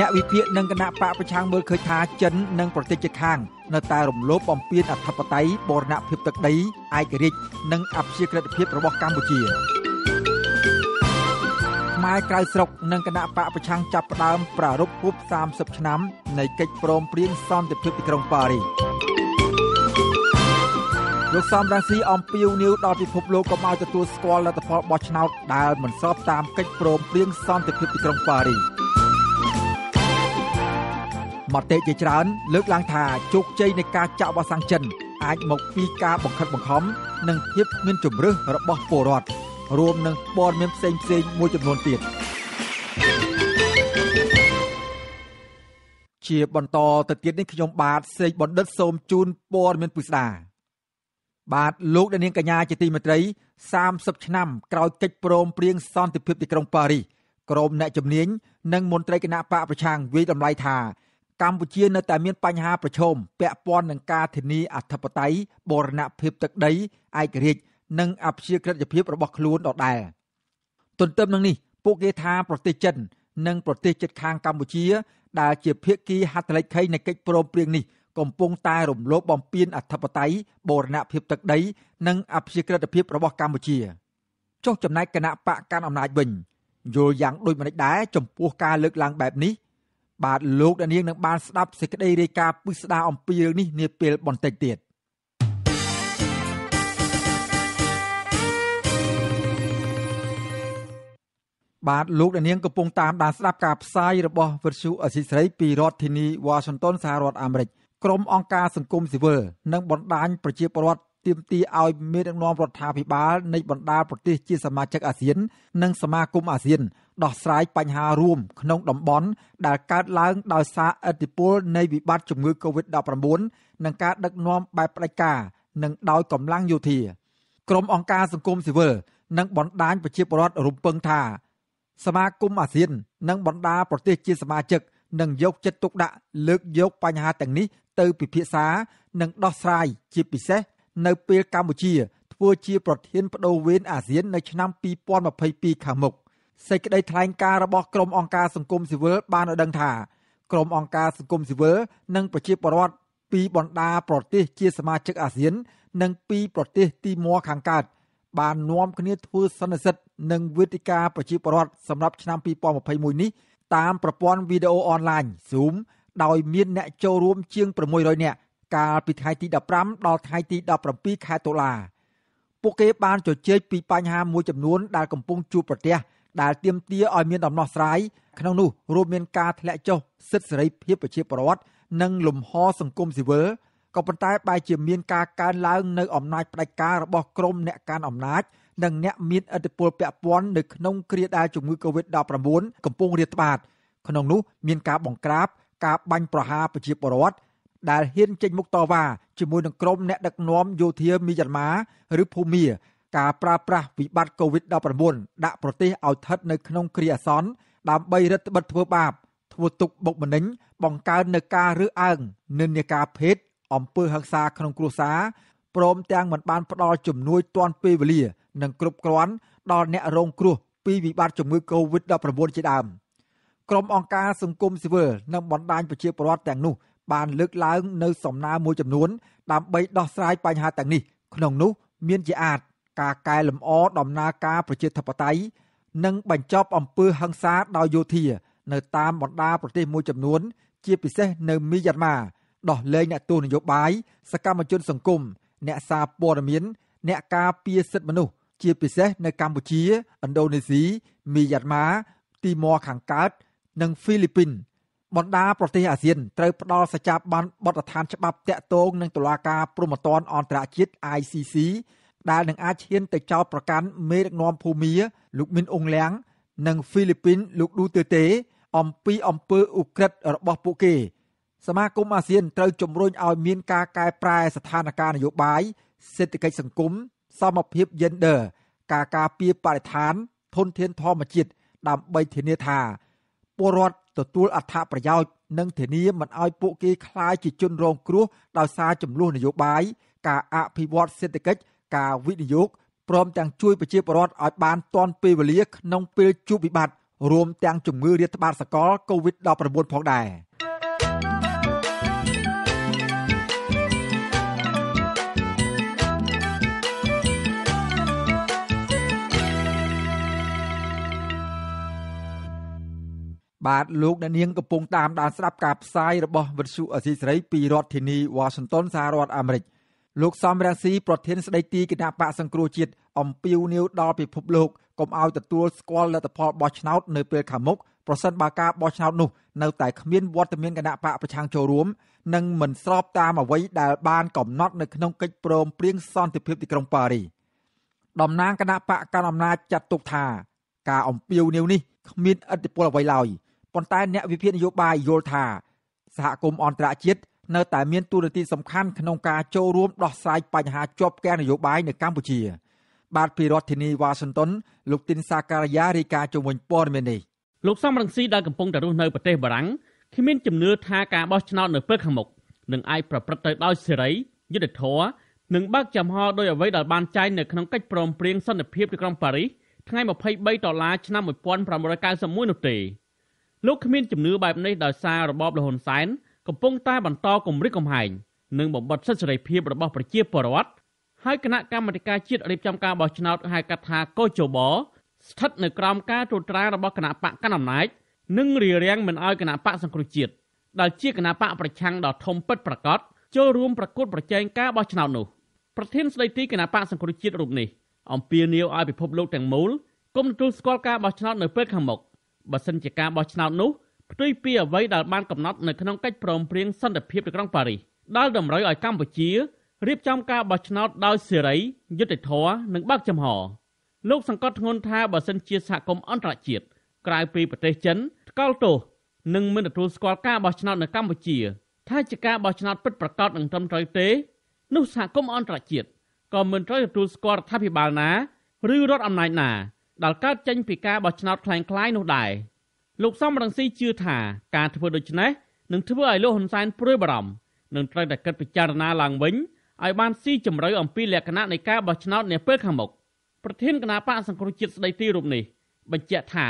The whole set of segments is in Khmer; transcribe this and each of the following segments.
អ្នកវិភាគនិងគណៈបកប្រឆាំងមើលឃើញថាចិននិងប្រទេសជិតខាង នៅតែរំលោភបំពានអធិបតេយ្យបូរណភាពទឹកដីឯករាជ្យនិងអព្យាក្រឹតភាពរបស់កម្ពុជាខ្មែរក្រៅស្រុកនិងគណៈបកប្រឆាំងចាប់ផ្ដើមប្រារព្ធខួប30ឆ្នាំនៃកិច្ចព្រមព្រៀងសន្តិភាពទីក្រុងប៉ារីសលោកសំរាំងស៊ីអំពីវនីវដល់ពិភពលោកក៏មកទទួលស្គាល់លទ្ធផលបោះឆ្នោតដែលមិនស្របតាមកិច្ចព្រមព្រៀងសន្តិភាពទីក្រុងប៉ារីសមតិជាច្រើនលើកឡើងថាជោគជ័យនៃការចាក់វ៉ាក់សាំងចិនអាចមកពីការបង្ខិតបង្ខំនិងភាពគ្មានជំរឿសរបស់ពលរដ្ឋរួមនឹងព័ត៌មានផ្សេងផ្សេងមួយចំនួនទៀតជាបន្តទៅទៀតនេះខ្ញុំបាទសេកបណ្ឌិតសូមជូនព័ត៌មានពុស្ដាបាទលោកអ្នកនាងកញ្ញា ជាទីមេត្រី30ឆ្នាំក្រោយកិច្ចព្រមព្រៀងសន្តិភាពទីក្រុងប៉ារីសក្រមអ្នកជំនាញនិងមន្ត្រីគណៈបកប្រឆាំងវិយតម្លៃថាកម្ពុជា នៅតែមានបញ្ហាប្រឈមពាក់ព័ន្ធនឹងការធានាអធិបតេយ្យបូរណភាពទឹកដីឯករាជ្យនិងអព្យាក្រឹតភាព របស់ខ្លួនដដែលទន្ទឹមនឹងនេះពួកគេថាប្រទេសចិន និង ប្រទេសជិតខាងកម្ពុជា ដែលជា ភាគីហត្ថលេខីនៃកិច្ចព្រមព្រៀងនេះកំពុង តែរំលោភបំពានអធិបតេយ្យបូរណភាពទឹកដី និងអព្យាក្រឹតភាពរបស់កម្ពុជាចុះចំណែកគណៈបកកាន់អំណាចវិញយល់យ៉ាងដូចម្តេចដែរចំពោះការលើកឡើងបែបនេះបាទលោកអ្នកនាងនឹងបានស្ដាប់សេចក្តីរាយការណ៍ពិស្ដារអំពីរឿងនេះនាពេលបន្តិចទៀតបាទលោកអ្នកនាងកំពុងតាមដានស្ដាប់ការផ្សាយរបស់ វិទ្យុអស៊ីសេរីពីរដ្ឋធានី Washington សហរដ្ឋអាមេរិកក្រុមអង្គការសង្គមស៊ីវិលនិងបណ្ដាញប្រជាពលរដ្ឋទាមទារឲ្យមានដឹកនាំរដ្ឋាភិបាលនៃបណ្ដាប្រទេសជាសមាជិកអាស៊ាននិងសមាគមអាស៊ានដោះស្រាយបញ្ហារួមក្នុងតំបន់ដែលកើតឡើងដោយសារឥទ្ធិពលនៃវិបត្តិជំងឺ Covid-19 និងការដឹកនាំបែបផ្ដាច់ការនិងដោយកម្លាំងយោធាក្រុមអង្គការសង្គមស៊ីវិលនិងបណ្ដាញប្រជាពលរដ្ឋរំពឹងថាសមាគមអាស៊ាននិងបណ្ដាប្រទេសជាសមាជិកនឹងយកចិត្តទុកដាក់លើកយកបញ្ហាទាំងនេះទៅពិភាក្សានិងដោះស្រាយជាពិសេសនៅពេលកម្ពុជា ធ្វើជាប្រធានបដូវវេនអាស៊ាន នៅឆ្នាំ2022ខាងមុខសេចក្តីថ្លែងការណ៍របស់ក្រុមអង្គការសង្គមស៊ីវិលបានឲ្យដឹងថាក្រុមអង្គការសង្គមស៊ីវិលនិងប្រជាពលរដ្ឋពីបណ្ដាប្រទេស ជាសមាជិកអាស៊ាន និងពីប្រទេសទីម័រខាងកើតបាននាំគ្នាធ្វើសន្និសីទនិងវេទិកាប្រជាពលរដ្ឋសម្រាប់ឆ្នាំ2021នេះតាមប្រព័ន្ធវីដេអូអនឡាញ Zoom ដោយមានអ្នកចូលរួមជាង600នាក់កាលពីថ្ងៃទី15ដល់ថ្ងៃទី17ខែតុលាពួកគេបានជជែកពីបញ្ហាមួយចំនួនដែលកំពុងជួបប្រទះដែលទាមទារឲ្យមានដំណោះស្រាយក្នុងនោះរួមមានការធ្លាក់ចុះសិទ្ធិសេរីភាពប្រជាពលរដ្ឋនិងលំហសង្គមស៊ីវិលក៏ប៉ុន្តែបែរជាមានការកើនឡើងនៅអំណាចផ្ដាច់ការរបស់ក្រុមអ្នកកាន់អំណាចនិងអ្នកមានឥទ្ធិពលពាក់ព័ន្ធនៅក្នុងគ្រាដែលជំងឺ Covid-19 កំពុងរាតត្បាតក្នុងនោះមានការបង្ក្រាបការបាញ់ប្រហារប្រជាពលរដ្ឋដែលហ៊ានចេញមុខតវ៉ាជាមួយនឹងក្រុមអ្នកដឹកនាំយោធាមីយ៉ាន់ម៉ាឬភូមាការប្រើប្រាស់វិបត្តិ COVID-19 ដាក់ប្រទេសឲ្យស្ថិតនៅក្នុងគ្រាអាសន្នដើម្បីរឹតបន្តឹងធ្វើបាប ធ្វើទុកបុកម្នេញបង្កើននៅការរើសអើងនិន្នាការភេទអំពើហិង្សាក្នុងគ្រួសារព្រមទាំងមិនបានផ្ដល់ជំនួយទាន់ពេលវេលានិងគ្រប់គ្រាន់ ដល់អ្នករង គ្រោះពីវិបត្តិជំងឺ COVID-19 ជាដើមក្រុមអង្គការសង្គមស៊ីវិលនិងបណ្ដាញប្រជាពលរដ្ឋទាំងនោះបានលើកឡើងនៅសំណើមួយចំនួន ដើម្បីដោះស្រាយបញ្ហាទាំងនេះ ក្នុងនោះ មានជាអាចការកែលម្អដំណើរការប្រជាធិបតេយ្យនិងបញ្ចប់អំពើហិង្សាដោយយោធា នៅតាមបណ្ដាប្រទេសមួយចំនួន ជាពិសេសនៅមីយ៉ាន់ម៉ាដោះលែងអ្នកទស្សនយោបាយសកម្មជនសង្គមអ្នកសារព័ត៌មាន អ្នកការពារសិទ្ធិមនុស្សជាពិសេសនៅកម្ពុជាឥណ្ឌូនេស៊ីមីយ៉ាន់ម៉ាទីម៉័រខាងកើត និងហ្វីលីពីនបណ្ដាប្រទេសអាស៊ានត្រូវផ្ដល់សេចក្ដីបានបទដ្ឋានច្បាប់តាក់ទងនឹងតុលាការព្រហ្មទណ្ឌអន្តរជាតិ ICC ដែលនឹងអាចឈានទៅចោទប្រកាន់មេដឹកនាំភូមាលោកមីនអ៊ុងលៀងនិងហ្វីលីពីន លោកឌូទើទេ អំពីអំពើឧក្រិដ្ឋរបស់ពួកគេ សមាគមអាស៊ានត្រូវជំរុញឲ្យមានការកែប្រែ ស្ថានភាពនយោបាយសេដ្ឋកិច្ចសង្គមសមភាព gender ការការពារបរិស្ថាន ធនធានធម្មជាតិដើម្បីធានាថាពលរដ្ឋទទួលអត្ថប្រយោជន៍និងធានាមិនឲ្យពួកគេក្លាយជាជនរងគ្រោះដោយសារចំនួននយោបាយការអភិវឌ្ឍសេដ្ឋកិច្ចការវិនិយោគព្រមទាំងជួយប្រជាពលរដ្ឋឲ្យបានទាន់ពេលវេលាក្នុងពេលជួបវិបត្តិរួមទាំងជំងឺរាតត្បាតសកល COVID-19 ផងដែរ។បាទលោកអ្នកនាងកំពុងតាមដានស្ដាប់ការផ្សាយរបស់វិទ្យុអសីសេរីពីរដ្ឋធានី Washington សហរដ្ឋអាមេរិកលោកសំរាសីប្រធានស្ដីទីគណៈបកសង្គ្រោះជាតិអំពាវនាវដល់ពិភពលោកកុំឲ្យទទួលស្គាល់លទ្ធផលបោះឆ្នោតនៅពេលខាងមុខប្រសិនបើការបោះឆ្នោតនោះនៅតែគ្មានវត្តមានគណៈបកប្រឆាំងចូលរួម និងមិនស្រប តាមអ្វីដែលបាន កំណត់នៅក្នុងកិច្ចព្រមព្រៀងសន្តិភាពទីក្រុងប៉ារីសតំណាងគណៈបកកណ្ដាលអំណាចចាត់ទុកថាការអំពាវនាវនេះគ្មានឥទ្ធិពលអ្វីឡើយ។ប៉ុន្តែអ្នកវិភាគនយោបាយយល់ថាសហគមន៍អន្តរជាតិនៅតែមានទូរទស្សន៍សំខាន់ក្នុងការចូលរួមដោះស្រាយបញ្ហាជាប់គាំងនយោបាយនៅកម្ពុជាបាទពីរដ្ឋធានីវ៉ាស៊ីនតោនលោកទីនសាការីយ៉ារាយការណ៍ជំនួយព័ត៌មាននេះលោកសំរងស៊ីដែលកំពុងតែរស់នៅប្រទេសបារាំងគ្មានជំនឿថាការបោះឆ្នោតនៅពេលខាងមុខនឹងអាចប្រព្រឹត្តទៅដោយសេរីយុត្តិធម៌និងបើកចំហដោយអ្វីដែលបានចែងនៅក្នុងកិច្ចព្រមព្រៀងសន្តិភាពទីក្រុងប៉ារីសថ្ងៃ23ដុល្លារឆ្នាំ1991នោះទេលោកគ្មានជំនឿបែបនេះដោយសាររបបលហ៊ុនសែនកំពុងតែបន្តគំរាមកំហែងនិងបំបត្តិសិទ្ធិសេរីភាពរបស់ប្រជាពលរដ្ឋហើយគណៈកម្មាធិការជាតិរៀបចំការបោះឆ្នោតហៅកាត់ថាកោជបស្ថិតនៅក្រោមការត្រួតត្រារបស់គណៈបកកណ្ដាលអំណាចនិងរារាំងមិនឲ្យគណៈបកសង្គ្រោះជាតិដែលជាគណៈបកប្រឆាំងដ៏ធំពិតប្រាកដចូលរួមប្រកួតប្រជែងការបោះឆ្នោតនោះប្រធានស្ដីទីគណៈបកសង្គ្រោះជាតិរូបនេះអំពាវនាវឲ្យពិភពលោកទាំងមូលគុំទទួលស្គាល់ការបោះឆ្នោតនៅពេលខាងមុខបើសិនជាការបោះឆ្នោតនោះផ្ទុយពីអ្វីដែលបានកំណត់នៅក្នុងកិច្ចព្រមព្រៀងសន្តិភាពទីក្រុងប៉ារីសដែលតម្រូវឲ្យកម្ពុជារៀបចំការបោះឆ្នោតដោយសេរីយុត្តិធម៌និងបើកចំហ លោក សង្កត់ធ្ងន់ថាបើសិនជាសហគមន៍អន្តរជាតិក្រៅពីប្រទេសចិនថ្កោលទោសនិងមិនទទួលស្គាល់ការបោះឆ្នោតនៅកម្ពុជាថាជាការបោះឆ្នោតពិតប្រាកដនិងត្រឹមត្រូវទេ នោះសហគមន៍អន្តរជាតិក៏មិនត្រូវទទួលស្គាល់រដ្ឋាភិបាលណាឬរដ្ឋអំណាចណាដែលកើតចេញពីការបោះឆ្នោតคล้ายៗនោះដែរលោកសំរងស៊ីជឿថាការធ្វើដូច្នេះនឹងធ្វើឲ្យលោកហ៊ុនសែនព្រួយបារម្ភនិងត្រូវតែគិតពិចារណាឡើងវិញឲ្យបានស៊ីជម្រៅអំពីលក្ខណៈនៃការបោះឆ្នោតនាពេលខាងមុខប្រធានគណៈបកសង្គ្រោះជាតិស្ដីទីរូបនេះបញ្ជាក់ថា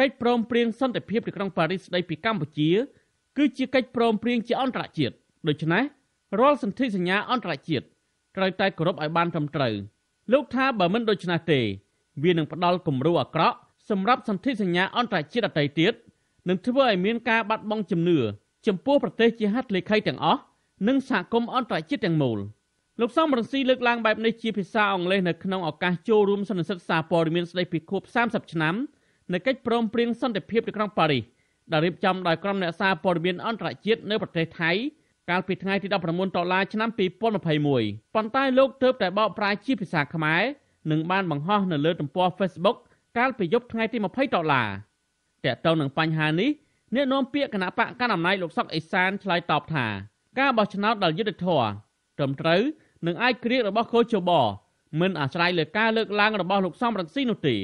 កិច្ចព្រមព្រៀងសន្តិភាពទីក្រុងប៉ារីសស្ដីពីកម្ពុជា គឺជាកិច្ចព្រមព្រៀងជាអន្តរជាតិដូច្នេះរាល់សន្ធិសញ្ញាអន្តរជាតិត្រូវតែគោរពឲ្យបានត្រឹមត្រូវលោកថាបើមិនដូច្នេះទេវានឹងផ្ដល់គំរូអាក្រក់សម្រាប់សន្ធិសញ្ញាអន្តរជាតិអតីតទៀតនឹងធ្វើឲ្យមានការបាត់បង់ជំនឿចំពោះប្រទេសជាហត្ថលេខីទាំងអស់និងសហគមន៍អន្តរជាតិទាំងមូលលោកសំរងស៊ីលើកឡើងបែបនេះជាភាសាអង់គ្លេសនៅក្នុងឱកាសចូលរួមសន្និសីទសារព័ត៌មានស្តីពីខួប30ឆ្នាំនៃកិច្ចព្រមព្រៀងសន្តិភាពនៅក្រុងប៉ារីសដែលរៀបចំដោយក្រុមអ្នកសារព័ត៌មានអន្តរជាតិនៅប្រទេសថៃកាលពីថ្ងៃទី19តុល្លារឆ្នាំ2021ប៉ុន្តែលោកទើបតែបកប្រែជាភាសាខ្មែរនិងបានបង្ហោះនៅលើទំព័រ Facebook កាលពីយប់ថ្ងៃទី20ដុល្លារតើតើនឹងបញ្ហានេះអ្នកនាំពាក្យគណៈបកកណ្ដាលអំណាចលោកសុកអេសានឆ្លើយតបថាការបោះឆ្នោតដោយយុត្តិធម៌ត្រឹមត្រូវនឹងអាចគ្រៀករបស់កោជបមិនអាស្រ័យលើការលើកឡើងរបស់លោកសំរងស៊ីនោះទេ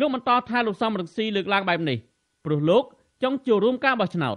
លោកបន្តថាលោកសំរងស៊ីលើកឡើងបែបនេះព្រោះលោកចង់ចូលរួមការបោះឆ្នោត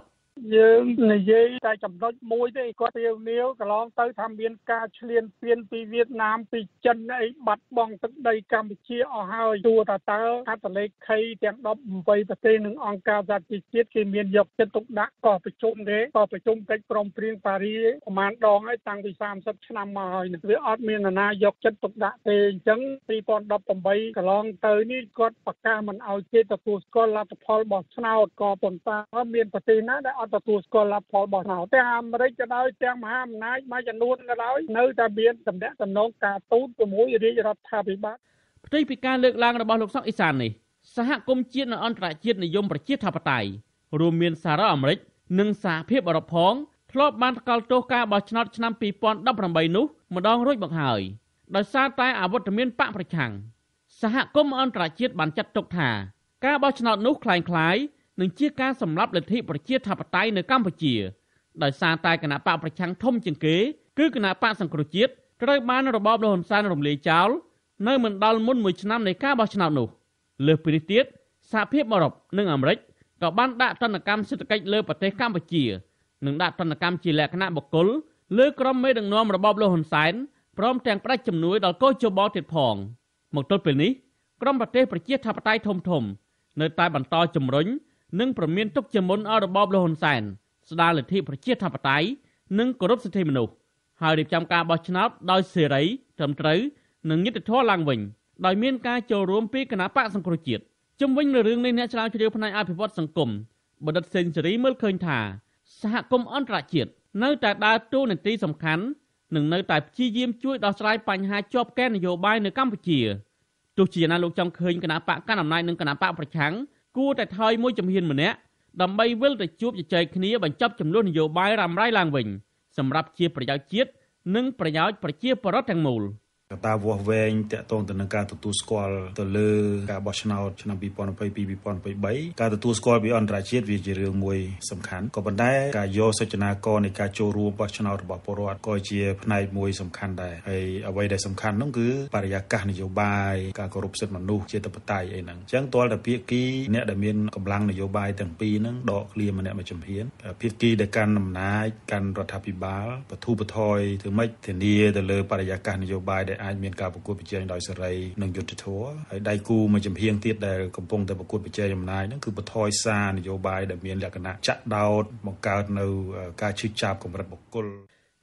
យើងនិយាយតែចំណុចមួយទេគាត់រាវនាវកន្លងទៅថាមានការឈ្លានពានពីវៀតណាម ពីចិនអីបាត់បង់ទឹកដីកម្ពុជាអស់ហើយទួតាតើអត្តលេខីទាំង18ប្រទេសនិងអង្គការសហជីវជាតិគេមានយកចិត្តទុកដាក់កោះប្រជុំទេកោះប្រជុំកិច្ចព្រមព្រៀងប៉ារីប្រមាណដងហើយតាំងពី30ឆ្នាំមកហើយវាអត់មាននរណាយក ចិត្តទុកដាក់ទេអញ្ចឹង2018កន្លងទៅនេះគាត់ប្រកាសមិនអោយគេទទួលស្គាល់លទ្ធផលបោះឆ្នោតក៏ប៉ុន្តែមានប្រទេសណាដែលអត់ទទួលស្គាល់លទ្ធផលបោះឆ្នោតទេអាមេរិកក៏ដោយទាំងមហាអំណាចមួយចំនួនក៏ដោយនៅតែមានតំណែងតំណងការទូតជាមួយរាជរដ្ឋាភិបាលផ្ទុយពីការលើកឡើងរបស់លោកសុកអេសាននេះសហគមន៍ជាតិនិងអន្តរជាតិនិយមប្រជាធិបតេយ្យរួមមានសារ៉ាអាមេរិកនិងសហភាពអឺរ៉ុបផងធ្លាប់បានកល់ទោសការបោះឆ្នោតឆ្នាំ2018នោះម្ដងរួចមកហើយដោយសារតែអវត្តមានបកប្រឆាំងសហគមន៍អន្តរជាតិបានចាត់ទុកថា ការបោះឆ្នោតនោះคล้ายៗនិងជាការសម្លាប់លទ្ធិប្រជាធិបតេយ្យនៅកម្ពុជា ដោយសារតែគណៈបកប្រឆាំងធំជាងគេគឺគណៈបកសង្គ្រោះជាតិត្រូវបានរបបលហ៊ុនសែនរំលាយចោលនៅមិនដល់មុនមួយឆ្នាំនៃការបោះឆ្នោតនោះ លើសពីនេះទៀតសហភាពអឺរ៉ុបនិងអាមេរិកក៏បានដាក់ទណ្ឌកម្មសេដ្ឋកិច្ចលើប្រទេសកម្ពុជា និងដាក់ទណ្ឌកម្មជាលក្ខណៈបុគ្គលលើក្រុមមេដឹកនាំរបបលហ៊ុនសែនព្រមទាំងផ្ដាច់ជំនួយដល់កោជបទៀតផងមកទល់ពេលនេះក្រុមប្រទេសប្រជាធិបតេយ្យធំៗនៅតែបន្តជំរុញនិងប្រមានទុកជាមុនឲ្យរបបលហ៊ុនសែនស្ដារលទ្ធិប្រជាធិបតេយ្យនិងគោរពសិទ្ធិមនុស្សហើយរៀបចំការបោះឆ្នោតដោយសេរីត្រឹមត្រូវនិងយុត្តិធម៌ឡើងវិញដោយមានការចូលរួមពីគណៈបកសង្គ្រោះជាតិជំវិញលើរឿងនេះអ្នកឆ្លើយជ្រាវផ្នែកអភិវឌ្ឍសង្គមបណ្ឌិតសេនស៊ូរីមើលឃើញថាសហគមន៍អន្តរជាតិនៅតែដើរតួនាទីសំខាន់និងនៅតែ ព្យាយាម ជួយដោះស្រាយបញ្ហាជាប់កែនយោបាយនៅកម្ពុជាទោះជាយ៉ាងណាលោកចង់ឃើញគណៈបកកណ្ដាលអំណាចនិងគណៈបកប្រឆាំងគួរតែថយមួយជំហានម្នាក់ដើម្បីវិលទៅជួបជជែកគ្នាបញ្ចប់ចំនួននយោបាយរ៉ាំរ៉ៃឡើងវិញសម្រាប់ជាប្រយោជន៍ជាតិនិងប្រយោជន៍ប្រជាពលរដ្ឋទាំងមូល។កត្តាវាស់វែងតកតងទៅនឹងការទទួលស្គាល់ទៅលើការបោះឆ្នោតឆ្នាំ2022 2023ការទទួលស្គាល់ពីអន្តរជាតិវាជារឿងមួយសំខាន់ក៏ប៉ុន្តែការយកសិចនាករនៃការចូលរួមបោះឆ្នោតរបស់ពលរដ្ឋក៏ជា ផ្នែកមួយសំខាន់ដែរហើយអ្វីដែលសំខាន់នោះគឺបរិយាកាសនយោបាយការគោរពសិទ្ធិមនុស្សជាតបតៃអីហ្នឹងអញ្ចឹងទាល់តែភាគីអ្នកដែលមានកម្លាំងនយោបាយទាំងពីរហ្នឹងដកឃ្លាម្នាក់មួយចំហៀនភាគីដែលកាន់អំណាចកាន់រដ្ឋាភិបាលបទូបថយធ្វើម៉េចធានាទៅលើបរិយាកាសនយោបាយដែលអាចមានការប្រកួតប្រជែងដោយសេរីនិងយុត្តិធម៌ហើយដៃគូមួយចំហៀងទៀតដែលកំពុងតែប្រកួតប្រជែងអំណាចហ្នឹងគឺបន្ថយសារនយោបាយដែលមានលក្ខណៈចាក់ដោតបង្កើតនៅ ការឈឺចាប់កម្រិតបុគ្គល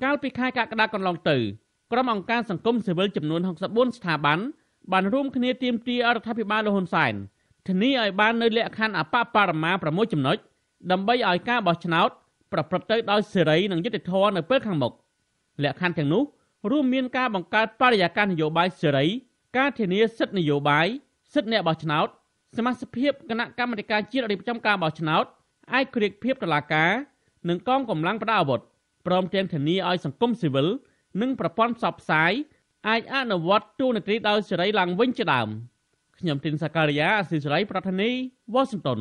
កាលពីខែកក្កដាកន្លងទៅក្រុមអង្គការសង្គមស៊ីវិលចំនួន64ស្ថាប័នបានរួមគ្នាទាមទាររដ្ឋាភិបាលលហ៊ុនសែនធានាឲ្យបាននៅលក្ខខណ្ឌអបបរមា6ចំណុច ដើម្បីឲ្យការបោះឆ្នោតប្រព្រឹត្តទៅដោយសេរីនិងយុត្តិធម៌នៅពេលខាងមុខលក្ខខណ្ឌទាំងនោះរួមមានការបង្កើតបរិយាកាសនយោបាយសេរីការធានាសិទ្ធិនយោបាយសិទ្ធិអ្នកបោះឆ្នោតសមាជិកភាពគណៈកម្មាធិការជាតិរៀបចំការបោះឆ្នោតឯករាជ្យភាពតុលាការនិងកងកម្លាំងប្រដាប់អាវុធព្រមទាំងធានាឲ្យសង្គមស៊ីវិលនិងប្រព័ន្ធផ្សព្វផ្សាយអាចអនុវត្តទូនាទីដោយសេរីឡើងវិញជាដើមខ្ញុំទីនសាការីយ៉ាអស៊ីសេរីប្រធានីវ៉ាស៊ីនតោន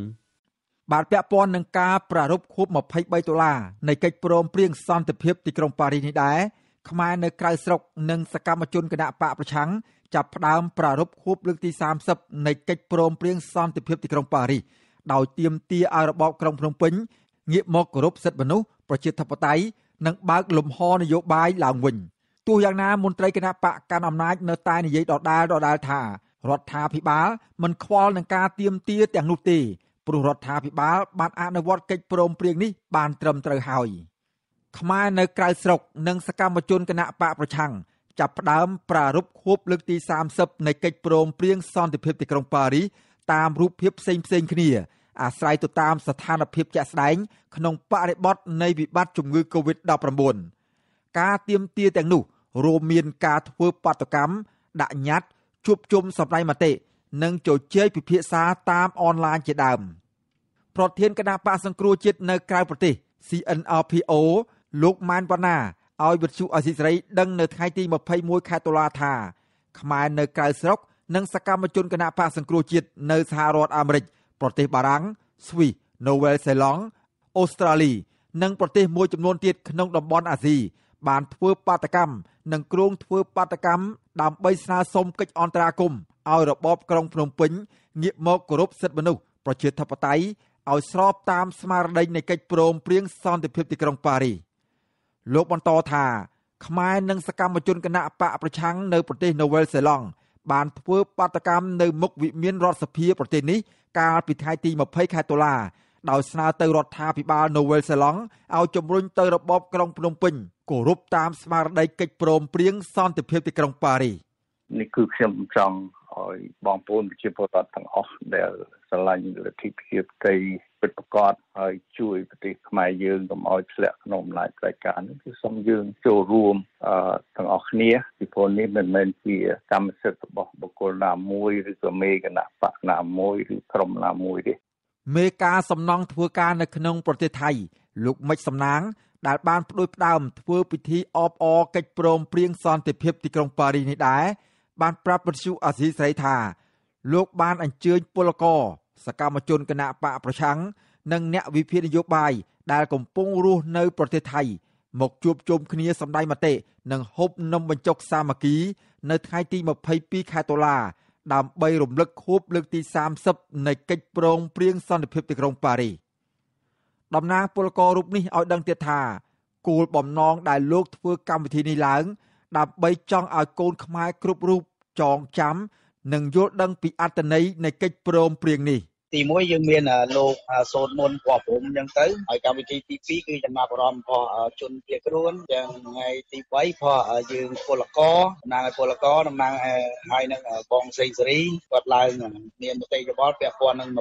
បាទពាក់ព័ន្ធនឹងការប្រារព្ធខួប23ដុល្លារនៃកិច្ចព្រមព្រៀងសន្តិភាពទីក្រុងប៉ារីសនេះដែរខ្មែរនៅក្រៅស្រុក និងសកម្មជនគណៈបកប្រឆាំងចាប់ផ្ដើមប្រារព្ធខួបលើកទី30នៃកិច្ចព្រមព្រៀងសន្តិភាពទីក្រុងប៉ារីសដោយទាមទារឲ្យរបបក្រុងភ្នំពេញងាកមកគោរពសិទ្ធិមនុស្សប្រជាធិបតេយ្យនិងបើកលំហនយោបាយឡើងវិញទោះយ៉ាងណាមន្ត្រីគណៈបកកាន់អំណាចនៅតែនិយាយដដាលដដាលថារដ្ឋាភិបាលមិនខ្វល់នឹងការទៀមទាទាំងនោះទេព្រោះរដ្ឋាភិបាលបានអនុវត្តកិច្ចព្រមព្រៀងនេះបានត្រឹមត្រូវហើយ។ខ្មែរនៅក្រៅស្រុកនិងសកម្មជនគណៈបកប្រឆាំងចាប់ផ្ដើមប្រារព្ធខួបលើកទី30នៃកិច្ចព្រមព្រៀងសន្តិភាពទីក្រុងប៉ារីសតាមរូបភាពផ្សេងផ្សេងគ្នាអាស្រ័យទៅតាមស្ថានភាពជាក់ស្ដែងក្នុងបរិបទនៃវិបត្តិជំងឺ Covid-19 ការទៀមទាទាំងនោះរួមមានការធ្វើបាតុកម្មដាក់ញត្តិជួបជុំសម្ដែងមតិនិងជជែកពិភាក្សាតាមអនឡាញជាដើមប្រធានគណៈបកសង្គ្រោះជាតិនៅក្រៅប្រទេស CNRPO លោកម៉ែនវណ្ណាឲ្យវិទ្យុអសីស្រីដឹងនៅថ្ងៃទី21ខែតុលាថាខ្មែរនៅក្រៅស្រុក និងសកម្មជនគណបកសង្គ្រោះជាតិនៅសហរដ្ឋអាមេរិកប្រទេសបារាំងស្វីសនូវែលសេឡង់អូស្ត្រាលីនិងប្រទេសមួយចំនួនទៀតក្នុងតំបន់អាស៊ីបានធ្វើ បាតកម្មនិងគ្រោងធ្វើ បាតកម្មដើម្បីស្នើសុំកិច្ចអន្តរាគមន៍ឲ្យរបបក្រុងភ្នំពេញងាកមកគោរពសិទ្ធិមនុស្សប្រជាធិបតេយ្យឲ្យស្របតាមស្មារតីនៃកិច្ចព្រមព្រៀងសន្តិភាពទីក្រុងប៉ារីសលោកបន្តថាខ្មែរនិងសកម្មជនគណៈបកប្រឆាំងនៅប្រទេសនូវែលសេឡង់បានធ្វើបាតកម្មនៅមុខវិមានរដ្ឋសភាប្រទេសនេះកាលពីថ្ងៃទី20ខែតុលាដោយស្នើទៅរដ្ឋាភិបាលនូវែលសេឡង់ឲ្យជំរុញទៅរបបក្រុងភ្នំពេញគោរពតាមស្មារតីកិច្ចព្រមព្រៀងសន្តិភាពទីក្រុងប៉ារីសនេះគឺខ្ញុំចង់ឲ្យបងប្អូនប្រជាពលរដ្ឋទាំងអស់ដែលស្រឡាញ់លទ្ធិប្រជាធិបតេយ្យពិតប្រាកដហើយជួយ ប្រទេសខ្មែរយើងកុំឲ្យធ្លាក់ក្នុងអំណាចផ្ដាច់ការនេះគឺសូមយើងចូលរួមទាំងអស់គ្នាពីព្រោះនេះមិនមែនជាកម្មសិទ្ធិរបស់បុគ្គលណាមួយឬក៏មេគណៈបកណាមួយឬក្រុមណាមួយទេមេការសំណង់ធ្វើការនៅក្នុងប្រទេសថៃលោកមិចសំណាងដែល បានផ្ដួចផ្ដើមធ្វើពិធីអបអរកិច្ចព្រមព្រៀងសន្តិភាពទីក្រុងប៉ារីសនេះដែរបានប្រាប់វិទ្យុអាស៊ីសេរីថាលោកបានអញ្ជើញពលករសកម្មជនគណៈបកប្រឆាំងនិងអ្នកវិភាគនយោបាយដែលកំពុងរស់នៅប្រទេសថៃមកជួបជុំគ្នាសម្ដែងមតិនិងហូបនំបញ្ចុកសាមគ្គី នៅថ្ងៃទី22ខែតុលា ដើម្បីរំលឹកខួបលើកទី30នៃកិច្ចព្រមព្រៀងសន្តិភាពទីក្រុងប៉ារីសតំណាងពលកររូបនេះឲ្យដឹងទៀតថាគោលបំណងដែលលោកធ្វើកម្មវិធីនេះឡើង ដើម្បីចង់ឲ្យកូនខ្មែរគ្រប់រូបចងចាំនិងយល់ដឹងពីអត្តន័យនៃកិច្ចព្រមព្រៀងនេះ។ទី1យើងមានលោកសូនមុនពណ៌ព្រំអញ្ចឹងទៅហើយកម្មវិធីទី2គឺចំណាប់អារម្មណ៍របស់ជនជាគ្រួនអញ្ចឹងថ្ងៃទី3ផងយើងពលករតំណាងឲ្យពលករតំណាងឲ្យនឹងបងសេងសេរីគាត់ឡើងមានមតិយោបល់ពាក់ព័ន្ធនឹង23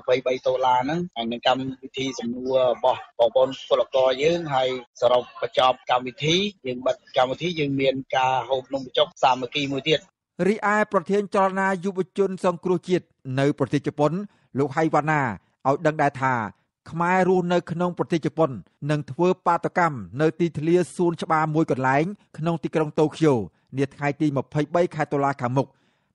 ដុល្លារហ្នឹងហើយនឹងកម្មវិធីសំណួររបស់បងប្អូនពលករយើងហើយសរុបបញ្ចប់កម្មវិធីយើងបិទកម្មវិធីយើងមានការហូបនំបញ្ចុកសាមគ្គីមួយទៀតរីឯប្រធានចលនាយុវជនសង្គ្រោះជាតិនៅប្រទេសជប៉ុន លោកហៃវ៉ាណាឲ្យដឹងដែរថាខ្មែររស់នៅក្នុងប្រទេសជប៉ុននឹងធ្វើបាតកម្មនៅទីធ្លាសួនច្បារមួយកន្លែងក្នុងទីក្រុងតូក្យូនាថ្ងៃទី23ខែតុលាខាងមុខ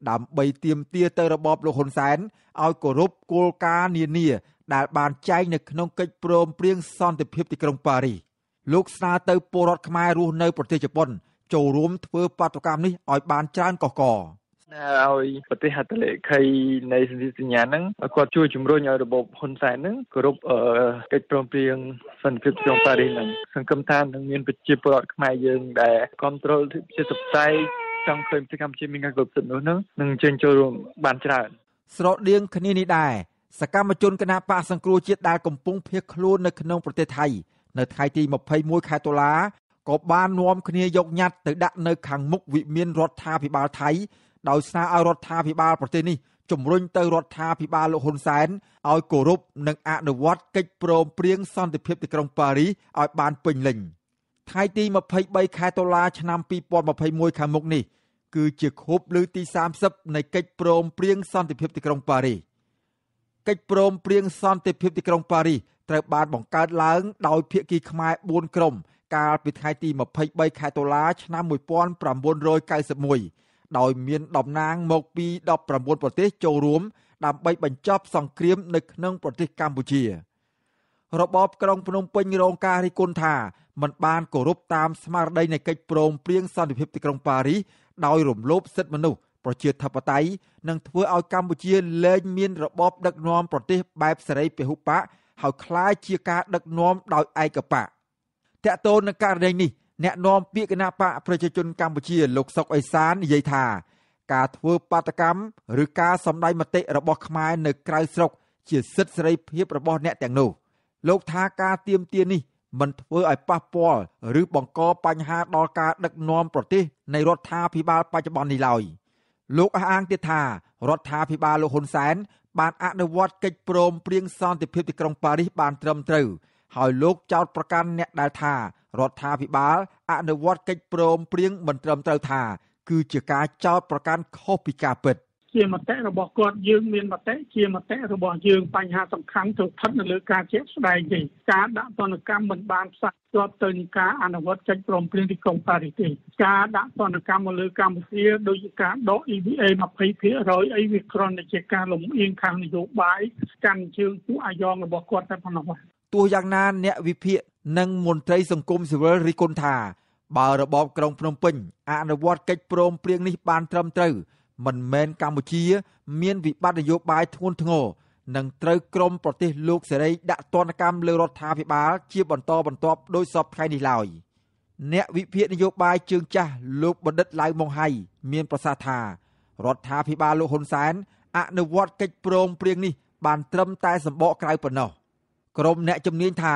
ដើម្បីទាមទារទៅរបបលោកហ៊ុនសែនឲ្យគោរពគោលការណ៍នានា ដែលបានចែងនៅក្នុងកិច្ចព្រមព្រៀងសន្តិភាពទីក្រុងប៉ារីសលោកស្នើទៅពលរដ្ឋខ្មែររស់នៅប្រទេសជប៉ុនចូលរួមធ្វើបាតុកម្មនេះឲ្យ បានច្រើនកកកហើយប្រទេសហត្ថលេខីនៃសន្ធិសញ្ញាហ្នឹងគាត់ជួយជំរុញឲ្យរបបហ៊ុនសែនហ្នឹងគោរពកិច្ចព្រមព្រៀងសន្តិភាពក្នុងប៉ារីសហ្នឹងសង្ឃឹមថានឹងមានប្រជាពលរដ្ឋខ្មែរយើងដែលគ្រប់គ្រងជាសព្វតែចង់ឃើញប្រទេសកម្ពុជាមានការគ្រប់គ្រងនោះហ្នឹងនឹងជើញចូលរួមបានច្រើន ស្រដៀងគ្នានេះដែរសកម្មជនគណបកសង្គ្រោះជាតិដែលកំពុងភៀសខ្លួននៅក្នុងប្រទេសថៃនៅថ្ងៃទី21ខែតុលាក៏បាននាំគ្នាយកញ៉ាត់ទៅដាក់នៅខាងមុខវិមានរដ្ឋាភិបាលថៃដោយសារឲ្យរដ្ឋាភិបាលប្រទេសនេះជំរុញទៅរដ្ឋាភិបាលលោកហ៊ុនសែនឲ្យគោរពនិងអនុវត្តកិច្ចព្រមព្រៀងសន្តិភាពទីក្រុងប៉ារីឲ្យបានពេញលេញថ្ងៃទី23ខែតុលាឆ្នាំ2021ខាងមុខនេះគឺជាខួបលើទី30នៃកិច្ចព្រមព្រៀងសន្តិភាពទីក្រុងប៉ារីកិច្ចព្រមព្រៀងសន្តិភាពទីក្រុងប៉ារីត្រូវបាន បង្កើតឡើងដោយភាគីខ្មែរ4ក្រុមកាលពីថ្ងៃទី23ខែតុលាឆ្នាំ1991ដោយមានតំណាងមកពី19ប្រទេសចូលរួម ដើម្បីបញ្ចប់សង្គ្រាមនៅក្នុងប្រទេសកម្ពុជារបបក្រុងភ្នំពេញរងការរិះគន់ថាมันបានគោរពតាមស្មារតីនៃកិច្ចព្រមព្រៀងសន្តិភាពទីក្រុងប៉ារីសដោយរំលោភសិទ្ធិមនុស្សប្រជាធិបតេយ្យនិងធ្វើឲ្យកម្ពុជាលែងមានរបបដឹកនាំប្រទេសបែបសេរីពហុបកហើយคล้ายជាការ ដឹកនាំដោយឯកបកតកតូននឹងករណីនេះអ្នកនាំពាក្យគណៈបកប្រជាជនកម្ពុជាលោកសុកអេសាននិយាយថាការធ្វើបាតកម្មឬការសម្ដែងមតិរបស់ខ្មែរនៅក្រៅស្រុក ជាសិទ្ធិសេរីភាពរបស់អ្នកទាំងនោះ លោកថាការទៀមទានេះមិនធ្វើឲ្យប៉ះពាល់ឬបង្កបញ្ហាដល់ការដឹកនាំប្រទេសនៃរដ្ឋាភិបាលបច្ចុប្បន្ននេះឡើយលោកអះអាងទៀតថារដ្ឋាភិបាលលោកហ៊ុនសែនបានអនុវត្តកិច្ចព្រមព្រៀងសន្តិភាពទីក្រុងប៉ារីសបានត្រឹមត្រូវហើយលោកចោទប្រកាន់អ្នកដែលថារដ្ឋាភិបាលអនុវត្តកិច្ចព្រមព្រៀងមិនត្រឹមត្រូវថាគឺជាការចោទប្រកាន់ខុសពីការពិត ជាមតិរបស់គាត់យើងមានមតិជាមតិរបស់យើង បញ្ហាសំខាន់ទៅស្ថិតនៅលើការជាក់ស្ដែងទេការដាក់ទណ្ឌកម្មមិនបានផ្សារជាប់ទៅនឹងការអនុវត្តកិច្ចព្រមព្រៀងទីក្រុងប៉ារីសទេការដាក់ទណ្ឌកម្មមកលើកម្ពុជាដោយជាការដក EVA 20%អីវាគ្រាន់តែជាការលំអៀងខាងនយោបាយកាន់ជើងពួកអាយ៉ងរបស់គាត់តែប៉ុណ្ណោះទោះយ៉ាងណាអ្នកវិភាគនិងមន្ត្រីសង្គមស៊ីវិលរិះគន់ថា បើរបបក្រុងភ្នំពេញអនុវត្តកិច្ចព្រមព្រៀងនេះបាន ត្រឹមត្រូវ មិនមែនកម្ពុជា មាន វិបត្តិនយោបាយធ្ងន់ធ្ងរនិងត្រូវក្រមប្រទេសលោកសេរី ដាក់ទណ្ឌកម្មលើរដ្ឋាភិបាល ជាបន្តបន្ទាប់ដោយសពថ្ងៃនេះឡើយអ្នក វិភាគនយោបាយជើងចាស់លោកបណ្ឌិតឡៅម៉ុងហៃមានប្រសាសន៍ថា រដ្ឋាភិបាលលោកហ៊ុនសែនអនុវត្តកិច្ចព្រមព្រៀងនេះបានត្រឹមតែសម្បកក្រៅប៉ុណ្ណោះក្រុមអ្នកជំនាញថា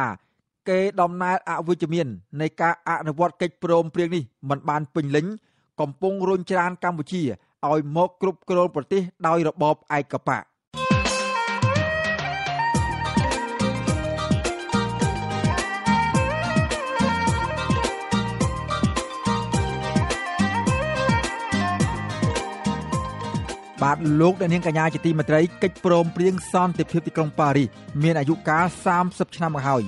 គេដំណើរអវិជ្ជមាននៃការអនុវត្តកិច្ចព្រមព្រៀងនេះមិនបានពេញលេញកំពុងរុញច្រានកម្ពុជាឲ្យមកគ្រប់គ្រងប្រទេសដោយរបបឯកបកបាទលោកអ្នកនាងកញ្ញាជាទីមេត្រីកិច្ចព្រមព្រៀងសន្តិភាពទីក្រុងប៉ារីសមានអាយុកាល30ឆ្នាំមកហើយ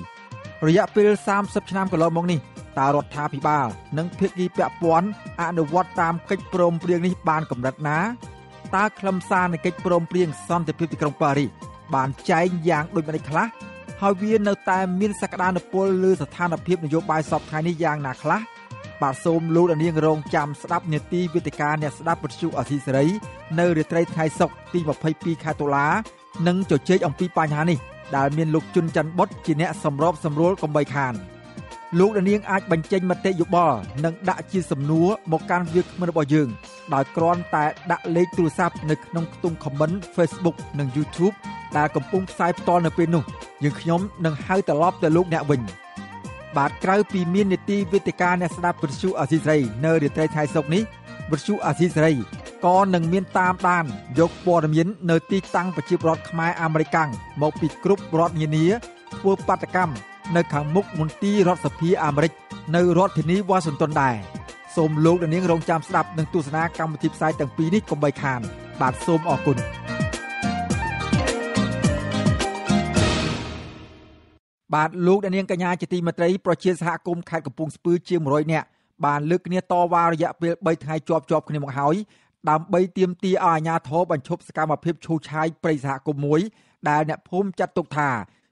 រយៈពេល30ឆ្នាំកន្លងមកនេះតើរដ្ឋាភិបាល និងភាគីពាក់ព័ន្ធអនុវត្តតាមកិច្ចព្រមព្រៀងនេះបានកម្រិតណាតើខ្លឹមសារនៃកិច្ចព្រមព្រៀងសន្តិភាពទីក្រុងប៉ារីសបានចែងយ៉ាងដូចម្តេចខ្លះហើយវានៅតែមាន សក្តានុពលលើស្ថានភាពនយោបាយសពថ្ងៃនេះយ៉ាងណាខ្លះបាទសូមលោកនាងរង ចាំស្ដាប់នាទីវេទិកាអ្នកស្ដាប់ពទ្យុអសីសេរី នៅរាត្រីថ្ងៃសុក្រទី22ខែតុលានឹងជជែកអំពីបញ្ហានេះដែល មានលោកជុនច័ន្ទបុតជាអ្នកសម្របសម្រួលកំបីខានលោកនាងអាចបញ្ចេញមតិយោបល់និងដាក់ជា សំណួរមកកាន់វាគ្មិនរបស់យើង ដោយគ្រាន់តែដាក់លេខទូរស័ព្ទនៅក្នុងខ្ទង់ comment Facebook និង YouTube ដែលកំពុងផ្សាយផ្ទាល់នៅពេលនោះយើងខ្ញុំនឹងហៅត្រឡប់ទៅលោកអ្នកវិញ។បាទក្រៅពីមាននីតិវេទិកាអ្នកស្ដាប់វិទ្យុអាស៊ីសេរី នៅរាត្រីថ្ងៃសុក្រនេះវិទ្យុអាស៊ីសេរីក៏នឹងមានតាមដានយកព័ត៌មាននៅទីតាំងប្រជាពលរដ្ឋខ្មែរអាមេរិកាំងមកពីគ្រប់រដ្ឋនានាធ្វើបាតកម្មនៅខាងមុខមន្ទីររដ្ឋសភាអាមេរិក នៅរដ្ឋធានីវ៉ាស៊ីនតោនដែរសូមលោកនាងរងចាំស្ដាប់និងទស្សនាកម្មវិធីផ្សាយទាំងពីរនេះកុំបីខានបាទសូមអរគុណបាទលោកអ្នកនាងកញ្ញាជាទីមេត្រីប្រជាសហគមន៍ខេត្តកំពង់ស្ពឺជាង100នាក់បានលើកគ្នាតវ៉ារយៈពេល3ថ្ងៃជាប់ជាប់គ្នាមកហើយដើម្បីទាមទារឲ្យអាជ្ញាធរបញ្ឈប់សកម្មភាពឈូសឆាយព្រៃសហគមន៍មួយ ដែលអ្នកភូមិចាត់ទុកថា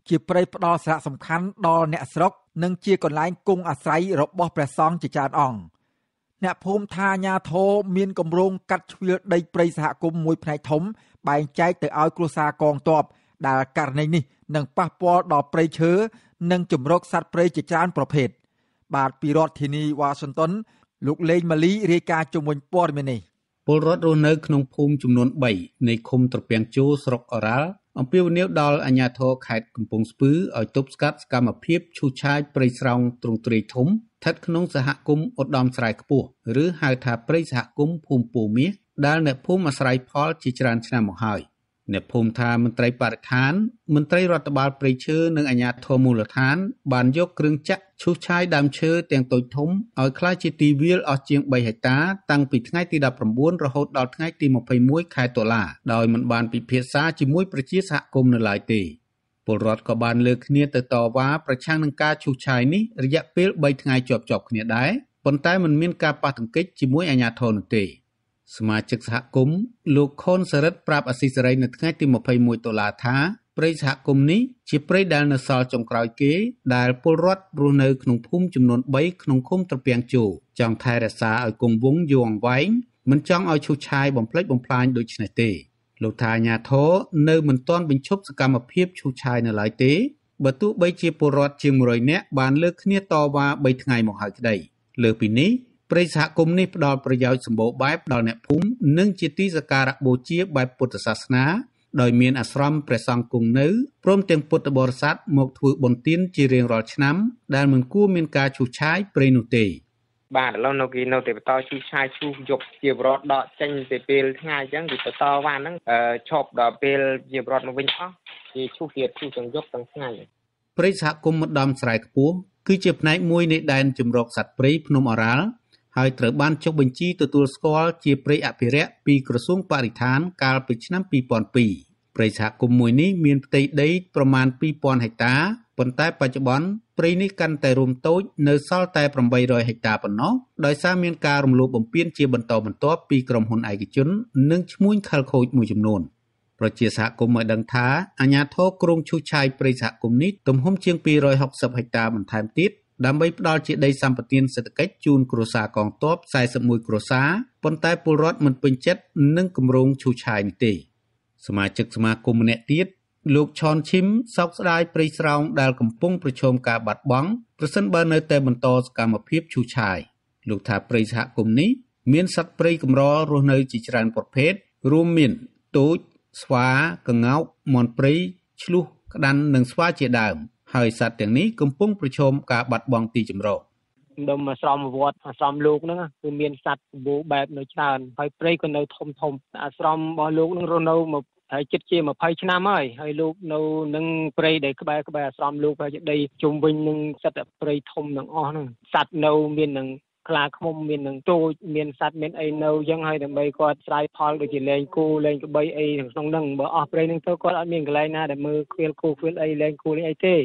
ជាព្រៃផ្ដល់សារៈសំខាន់ដល់អ្នកស្រុក និងជាកន្លែងគង់អាស្រ័យរបស់ព្រះសង្ឃជាច្រើនអង្គអ្នកភូមិថាអាញាធរមានគម្រោងកាត់ជ្រឿលដីព្រៃសហគមន៍មួយផ្នែកធំបែងចែកទៅឲ្យគ្រួសារកងទ័ពដែលករណីនេះនឹងប៉ះពាល់ដល់ព្រៃឈើនិងជំរកសត្វព្រៃជាច្រើនប្រភេទបាទពីរដ្ឋធានីវ៉ាស៊ីនតោនលោកលេងម៉ាលីរាយការណ៍ជំនួយព័ត៌មាននេះពលរដ្ឋរស់នៅក្នុងភូមិចំនួន3នៃឃុំត្រពាំងជូស្រុកអរ៉ាល់អំពាវនាវដល់អាជ្ញាធរខេត្តកំពង់ស្ពឺឲ្យទប់ស្កាត់សកម្មភាពឈូសឆាយព្រៃស្រោងទ្រង់ទ្រាយធំស្ថិតក្នុងសហគមន៍ឧត្តមស្រែខ្ពស់ឬហៅថាព្រៃសហគមន៍ភូមិពូមាសដែលអ្នកភូមិអាស្រ័យផលជាច្រើនឆ្នាំមកហើយអ្នកភូមិថាមន្ត្រីបរិស្ថាន មន្ត្រីរដ្ឋបាលព្រៃឈើនិងអាជ្ញាធរមូលដ្ឋាន បានយកគ្រឿងចាក់ឈូសឆាយដើមឈើទាំងតូចធំឲ្យក្លាយជាទីវាលអស់ជាង3ហិកតាតាំងពីថ្ងៃទី19រហូតដល់ថ្ងៃទី21ខែតុលាដោយមិនបានពិភាក្សាជាមួយប្រជាសហគមន៍នៅឡើយទេពលរដ្ឋក៏បានលើកគ្នាទៅតវ៉ាប្រឆាំងនឹងការឈូសឆាយនេះរយៈពេល3ថ្ងៃជាប់ៗគ្នាដែរប៉ុន្តែមិនមានការប៉ះទង្គិចជាមួយអាជ្ញាធរនោះទេ។សមាជិកសហគមន៍លោកខុនសរិទ្ធប្រាប់អស៊ីសេរី នៅថ្ងៃទី21ដុល្លារថាព្រៃសហគមន៍នេះជាព្រៃដែលនៅសល់ចុងក្រោយគេ ដែលពលរដ្ឋរស់នៅ ក្នុងភូមិចំនួន3ក្នុងឃុំត្រពាំងជោចង់ថែរក្សាឲ្យគង់វង្សយូរអង្វែងមិនចង់ឲ្យឈូសឆាយបំផ្លិចបំផ្លាញដូចនេះទេលោកថាអាញាធរនៅមិនទាន់បញ្ឈប់សកម្មភាពឈូសឆាយនៅឡើយទេបើទោះបីជាពលរដ្ឋជាង100នាក់បានលើកគ្នាតវ៉ា3ថ្ងៃមកហើយក្តីលើពីនេះព្រៃសហគមន៍នេះផ្ដល់ប្រយោជន៍សម្បូរបែបដល់អ្នកភូមិនិងជាទីសក្ការៈបូជាបែបពុទ្ធសាសនាដោយមានអាស្រមព្រះសង្ឃគង់នៅព្រមទាំងពុទ្ធបរិស័ទមកធ្វើបុណ្យទានជារៀងរាល់ឆ្នាំ ដែលមិនគួរមានការឈូសឆាយព្រៃនោះទេ បាទឥឡូវនៅគេនៅតែបន្តឈូសឆាយឈូសយក ជាបរតដកចេញទៅពេលថ្ងៃអញ្ចឹងគឺបន្តវ៉ានហ្នឹងឈប់ដល់ពេលជាបរតមកវិញអស់គេឈូសទៀតឈូសទាំងយប់ទាំងថ្ងៃព្រៃសហគមន៍ម្ដំស្រែខ្ពស់គឺជាផ្នែកមួយនៃដែនជំរកសត្វព្រៃភ្នំអរ៉ាល់ហើយត្រូវបានចុះបញ្ជីទទួលស្គាល់ជាព្រៃអភិរក្សពីក្រសួងបរិស្ថាន កាលពីឆ្នាំ2002ព្រៃសហគមន៍មួយនេះមានផ្ទៃដីប្រមាណ2000ហិកតាប៉ុន្តែបច្ចុប្បន្នព្រៃនេះកាន់តែរួមតូច នៅសល់តែ800ហិកតាប៉ុណ្ណោះដោយសារមានការរំលោភបំពានជាបន្តបន្ទាប់ពីក្រុមហ៊ុនឯកជននិងឈ្មួញខិលខូចមួយចំនួនប្រជាសហគមន៍បានដឹងថាអាញាធរក្រុងឈូឆាយព្រៃសហគមន៍នេះទំហំជាង260ហិកតាបន្ថែមទៀតដើម្បីផ្ដល់ជាដីសម្បទានសេដ្ឋកិច្ចជូនគ្រួសារកងទ័ព41គ្រួសារប៉ុន្តែ ពលរដ្ឋមិនពេញចិត្តនឹងគម្រោងឈូឆាយនេះទេសមាជិកសមាគមម្នាក់ទៀត លោកឆនឈឹមសោកស្ដាយ ព្រៃស្រោងដែលកំពុងប្រឈមការបាត់បង់ប្រសិនបើនៅតែបន្តសកម្មភាពឈូឆាយលោកថាព្រៃសហគមន៍នេះ មានសត្វព្រៃកម្ររស់នៅជាច្រើនប្រភេទរួមមាន ទូច ស្វាកង្កោកមន់ព្រៃឆ្លុះក្តាន់និងស្វាជាដើមហើយសត្វទាំងនេះកំពុងប្រឈមការបាត់បង់ទីជម្រកនៅអាស្រមវត្តអាស្រមលោកហ្នឹងគឺមានសត្វសម្បូរបែបនៅច្រើនហើយព្រៃក៏នៅ ធំធំអាស្រមរបស់លោកហ្នឹងរស់នៅមកហើយចិត្តជា20ឆ្នាំហើយហើយលោក នៅនឹងព្រៃដែលក្បែរក្បែរអាស្រមលោកហើយដីជុំវិញនឹងសត្វព្រៃធំទាំងអស់ហ្នឹងសត្វនៅ មាននឹងខ្លាឃ្មុំមាននឹងទូចមានសត្វមានអីនៅអញ្ចឹងហើយដើម្បីគាត់ស្រ័យផលដូចជាលេងគូលេងក្បីអីក្នុងហ្នឹងបើអស់ព្រៃហ្នឹងទៅគាត់អត់មានកន្លែងណាដែលមើលខ្វៀលគូខ្វៀលអីលេងគូលេងអីទេ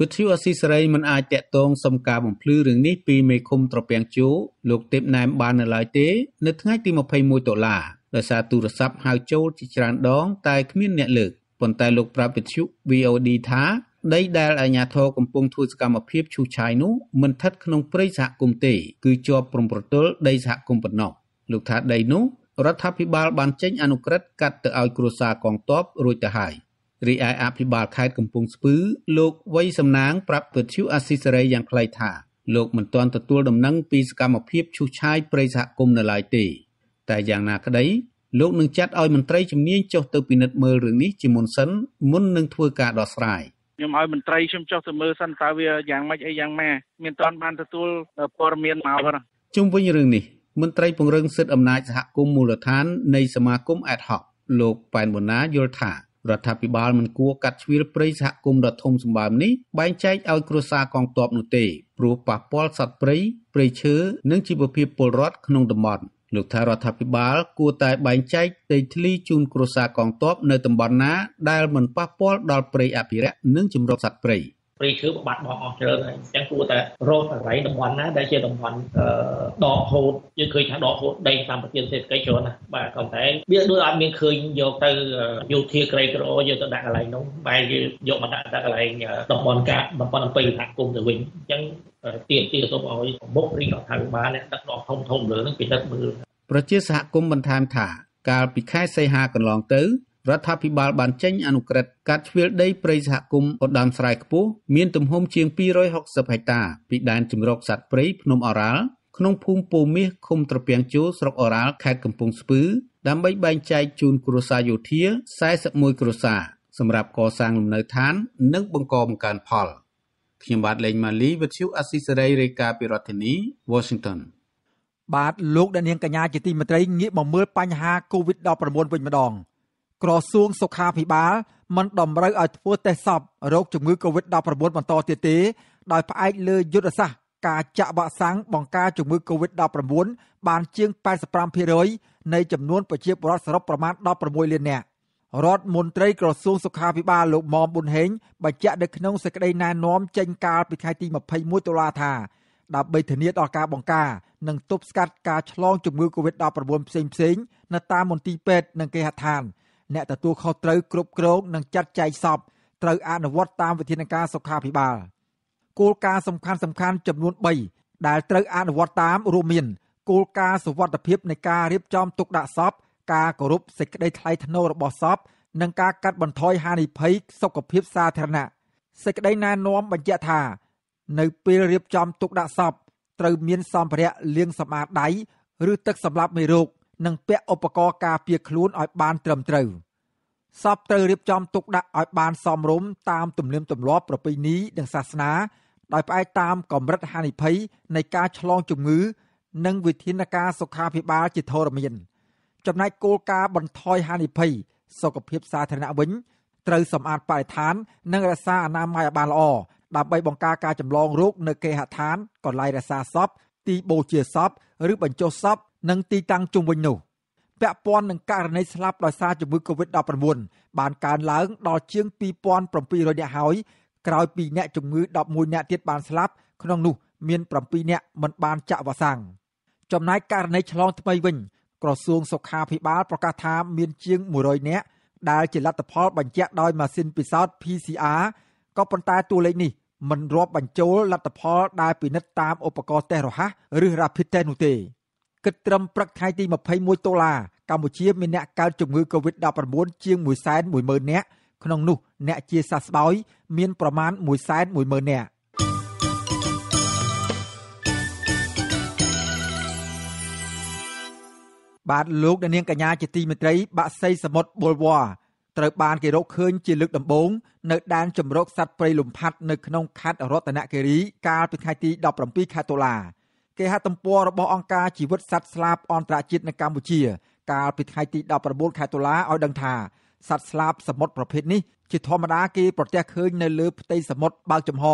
វិទ្យុអស៊ីសេរីមិនអាចតាក់ទងសំការបំភ្លឺរឿងនេះពីមេឃុំត្រពាំងជូលោកទេពណែមបាននៅឡើយទេ នៅថ្ងៃទី21ដុល្លារដោយសារទូរស័ព្ទហៅចូលជាច្រើនដងតែគ្មានអ្នកលើកប៉ុន្តែលោកប្រាប់វិទ្យុ VOD ថាដីដែលអាជ្ញាធរកំពុងធ្វើសកម្មភាពឈូសឆាយនោះមិនស្ថិតក្នុងព្រៃសហគមន៍ទេ គឺជាប់ព្រំប្រទល់ដីសហគមន៍ប៉ុណ្ណោះលោកថាដីនោះរដ្ឋាភិបាលបានចេញអនុក្រឹត្យកាត់ទៅឲ្យគ្រួសារកងទ័ពរួចទៅហើយរីឯអភិបាលខេត្តកំពង់ស្ពឺ លោកវៃសំណាងប្រាប់វិទ្យុអាស៊ីសេរីយ៉ាងខ្លីថាលោកមិនទាន់ទទួលដំណឹងពីសកម្មភាពឈូសឆាយព្រៃសហគមន៍នៅឡើយទេតែយ៉ាងណាក្តីលោកនឹងចាត់ឲ្យមន្ត្រីជំនាញចុះទៅពិនិត្យមើលរឿងនេះជាមុនសិនមុននឹងធ្វើការដោះស្រាយ។ខ្ញុំឲ្យមន្ត្រីខ្ញុំចុះទៅមើលសិនតើវាយ៉ាងម៉េចអីយ៉ាងម៉ាមានតន់បានទទួលព័ត៌មានមកទេជុំវិញរឿងនេះមន្ត្រីពង្រឹងសិទ្ធិអំណាចសហគមន៍មូលដ្ឋាន នៃសមាគមអេតហុកលោកប៉ែនមូណាយល់ថារដ្ឋាភិបាលមិនគួរកាត់ជ្រៀលព្រៃសហគមន៍ដ៏ធំសម្បើមនេះបែងចែកឲ្យគ្រួសារកងទ័ពនោះទេព្រោះប៉ះពាល់សត្វព្រៃព្រៃឈើនិងជីវភាពពលរដ្ឋក្នុងតំបន់។លោកថារដ្ឋាភិបាលគួរតែបែងចែកផ្ទៃធ្លីជូនគ្រួសារកងទ័ពនៅតំបន់ណា ដែលមិនប៉ះពាល់ដល់ព្រៃអភិរក្សនិងជំរកសត្វព្រៃ។ព្រៃឈើបាត់បង់អស់ច្រើនហើយអញ្ចឹងគួរតែរកកន្លែងតំបន់ណាដែលជាតំបន់ដកហូតយើងឃើញថាដកហូតដីសម្បត្តិសេដ្ឋកិច្ចច្រើនណាស់បាទក៏តែវាដូចអត់មានឃើញយកទៅយោធាក្រៃក្រោយកទៅដាក់កន្លែងនោះបែរជាយកមកដាក់ដាក់កន្លែងតំបន់កាតំបន់អំពីសហគមន៍ទៅវិញអញ្ចឹងទៀនទៀសូមឲ្យប្រមុខរីកអត់ថាបានអ្នកដឹកនាំធំធំលើនឹងពិនិត្យមើលប្រជាសហគមន៍បន្ថែមថាកាលពីខែសីហាកន្លងទៅរដ្ឋាភិបាលបានចេញអនុក្រឹត្យកាត់ជ្រៀលដីព្រៃសហគមន៍ឧត្តមស្រែខ្ពស់មានទំហំជាង260ហិកតាពីដែនជំរកសត្វព្រៃភ្នំអរ៉ាល់ក្នុងភូមិពោមាសឃុំត្រពាំងជូរស្រុកអរ៉ាល់ខេត្តកំពង់ស្ពឺដើម្បីបែងចែកជូនគ្រួសារយោធា41គ្រួសារសម្រាប់កសាងលំនៅឋាន និងបង្កបង្កើនផលខ្ញុំបាទលេងម៉ាលីវិទ្យុអស៊ីសេរីរាយការណ៍ពីរដ្ឋធានី Washington បាទលោកអ្នកនាងកញ្ញាជាទីមេត្រីងាកមកមើលបញ្ហា COVID-19 វិញម្ដង។ក្រសួងសុខាភិបាលមិនតម្រូវឲ្យធ្វើតេស្តសពរោគជំងឺ Covid-19 បន្តទៀតទេ ដោយផ្អែកលើយុទ្ធសាស្ត្រការចាក់វ៉ាក់សាំងបង្ការជំងឺ Covid-19 បានជាង85%នៃចំនួនប្រជាពលរដ្ឋសរុបប្រមាណ16លាននាក់រដ្ឋមន្ត្រីក្រសួងសុខាភិបាលលោកមុំប៊ុនហេងបញ្ជាក់នៅក្នុងសេចក្តីណែនាំចេញកាលពីថ្ងៃទី21តុលាថា ដើម្បីធានាដល់ការបង្ការនិងទប់ស្កាត់ការឆ្លងជំងឺ Covid-19 ផ្សេងៗនៅតាមមន្ទីរពេទ្យនិងគេហដ្ឋានអ្នកទទួលខុសត្រូវគ្រប់គ្រងនិងចាត់ចែងសពត្រូវអនុវត្តតាមវិធានការសុខាភិបាលគោលការណ៍សំខាន់សំខាន់ចំនួន3ដែលត្រូវអនុវត្តតាមរួមមានគោលការណ៍សុវត្ថិភាពនៃការរៀបចំទុកដាក់សពការគោរពសេចក្តីថ្លៃថ្នូររបស់សពនិងការកាត់បន្ថយហានិភ័យសុខភាពសាធារណៈសេចក្តីណែនាំបញ្ជាក់ថានៅពេលរៀបចំទុកដាក់សពត្រូវមាន សម្ភារៈលាងសម្អាតដៃឬទឹកសម្លាប់មេរោគនិងពាក់ឧបករណ៍ការពារខ្លួនឲ្យ បានត្រឹមត្រូវសពត្រូវរៀបចំទុកដាក់ឲ្យបាន សមរម្យតាម ទំនៀមទម្លាប់ប្រពៃណីនិងសាសនាដោយផ្អែកតាមកម្រិតហានិភ័យនៃការឆ្លងជំងឺ និងវិធានការសុខាភិបាលជាធរមាន ចំណែកគោលការណ៍បន្ថយហានិភ័យសុខភាពសាធារណៈវិញ ត្រូវសម្អាតបរិស្ថាននិងរក្សាអនាម័យឲ្យបានល្អដើម្បីបង្ការការចម្លងរោគនៅគេហដ្ឋានកន្លែងរក្សាសពទីបូជាសពឬបញ្ចុះសពនិងទីតាំងជុំវិញនោះពាក់ព័ន្ធនឹងករណីស្លាប់ដោយសារជំងឺ Covid-19 បានកើនឡើងដល់ជាង2700អ្នកហើយក្រោយពីអ្នកជំងឺ11អ្នកទៀតបានស្លាប់ក្នុងនោះ មាន7អ្នកមិនបានចាក់វ៉ាក់សាំងចំណែកករណីឆ្លងថ្មីវិញ ក្រសួងសុខាភិបាលប្រកាសថាមានជាង100អ្នកដែលជាលទ្ធផលបញ្ជាក់ដោយម៉ាស៊ីនពិសោធន៍ PCR ក៏ប៉ុន្តែតួលេខនេះមិនរាប់បញ្ចូលលទ្ធផលដែលពិនិត្យតាមឧបករណ៍តេស្តរហ័សឬ Rapid Test នោះទេគិតត្រឹមព្រឹកថ្ងៃទី21ដុល្លារកម្ពុជាមានអ្នកកើតជំងឺ Covid-19 ជាង110,000នាក់ក្នុងនោះអ្នកជាសះស្បើយមាន ប្រមាណ110,000នាក់បាទលោកអ្នកនាងកញ្ញា ជាទីមេត្រីបាក់សីសមុទ្របូលវ៉ាត្រូវបានគេរកឃើញជាលើកដំបូងនៅដែនជម្រកសត្វព្រៃលំផាត់នៅក្នុងខេត្តរតនគិរីកាលពីថ្ងៃទី17ខែតុលាគេហទំព័ររបស់អង្គការជីវិតសត្វស្លាប អន្តរជាតិនៅកម្ពុជា កាលពីថ្ងៃទី19ខែតុលាឲ្យដឹងថាសត្វស្លាបសមុទ្រប្រភេទនេះជាធម្មតាគេប្រទះឃើញនៅលើផ្ទៃសមុទ្របើកចំហ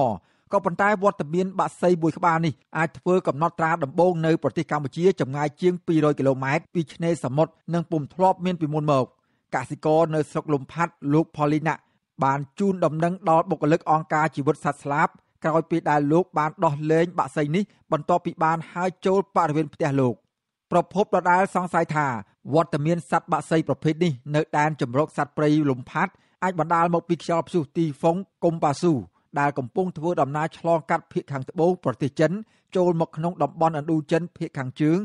ក៏ប៉ុន្តែវត្តមានបាក់សីមួយក្បាលនេះអាចធ្វើកំណត់ត្រាដំបូងនៅប្រទេសកម្ពុជាចម្ងាយជាង200គីឡូម៉ែត្រពីឆ្នេរសមុទ្រនិងពុំធ្លាប់មានពីមុនមកកសិករនៅស្រុកលំផាត់លោកផលីណាបានជូនដំណឹងដល់បុគ្គលិកអង្គការជីវិតសត្វស្លាបក្រោយពេលដែលលោកបានដោះលែងបាក់សីនេះ បន្ទាប់ពីបានហើរចូលបរិវេណផ្ទះលោកប្រភពដដែលសង្ស័យថាវត្តមានសត្វបាក់សីប្រភេទនេះនៅដែនចម្រុកសត្វព្រៃលំផាត់អាចបណ្ដាលមកពីខ្យល់ព្យុះទីហ្វុងកុំប៉ាស៊ូដែលកំពុងធ្វើដំណើរឆ្លងកាត់ភៀកខាងត្បូងប្រទេសចិនចូលមកក្នុងតំបន់ឥណ្ឌូចិនភៀកខាងជើង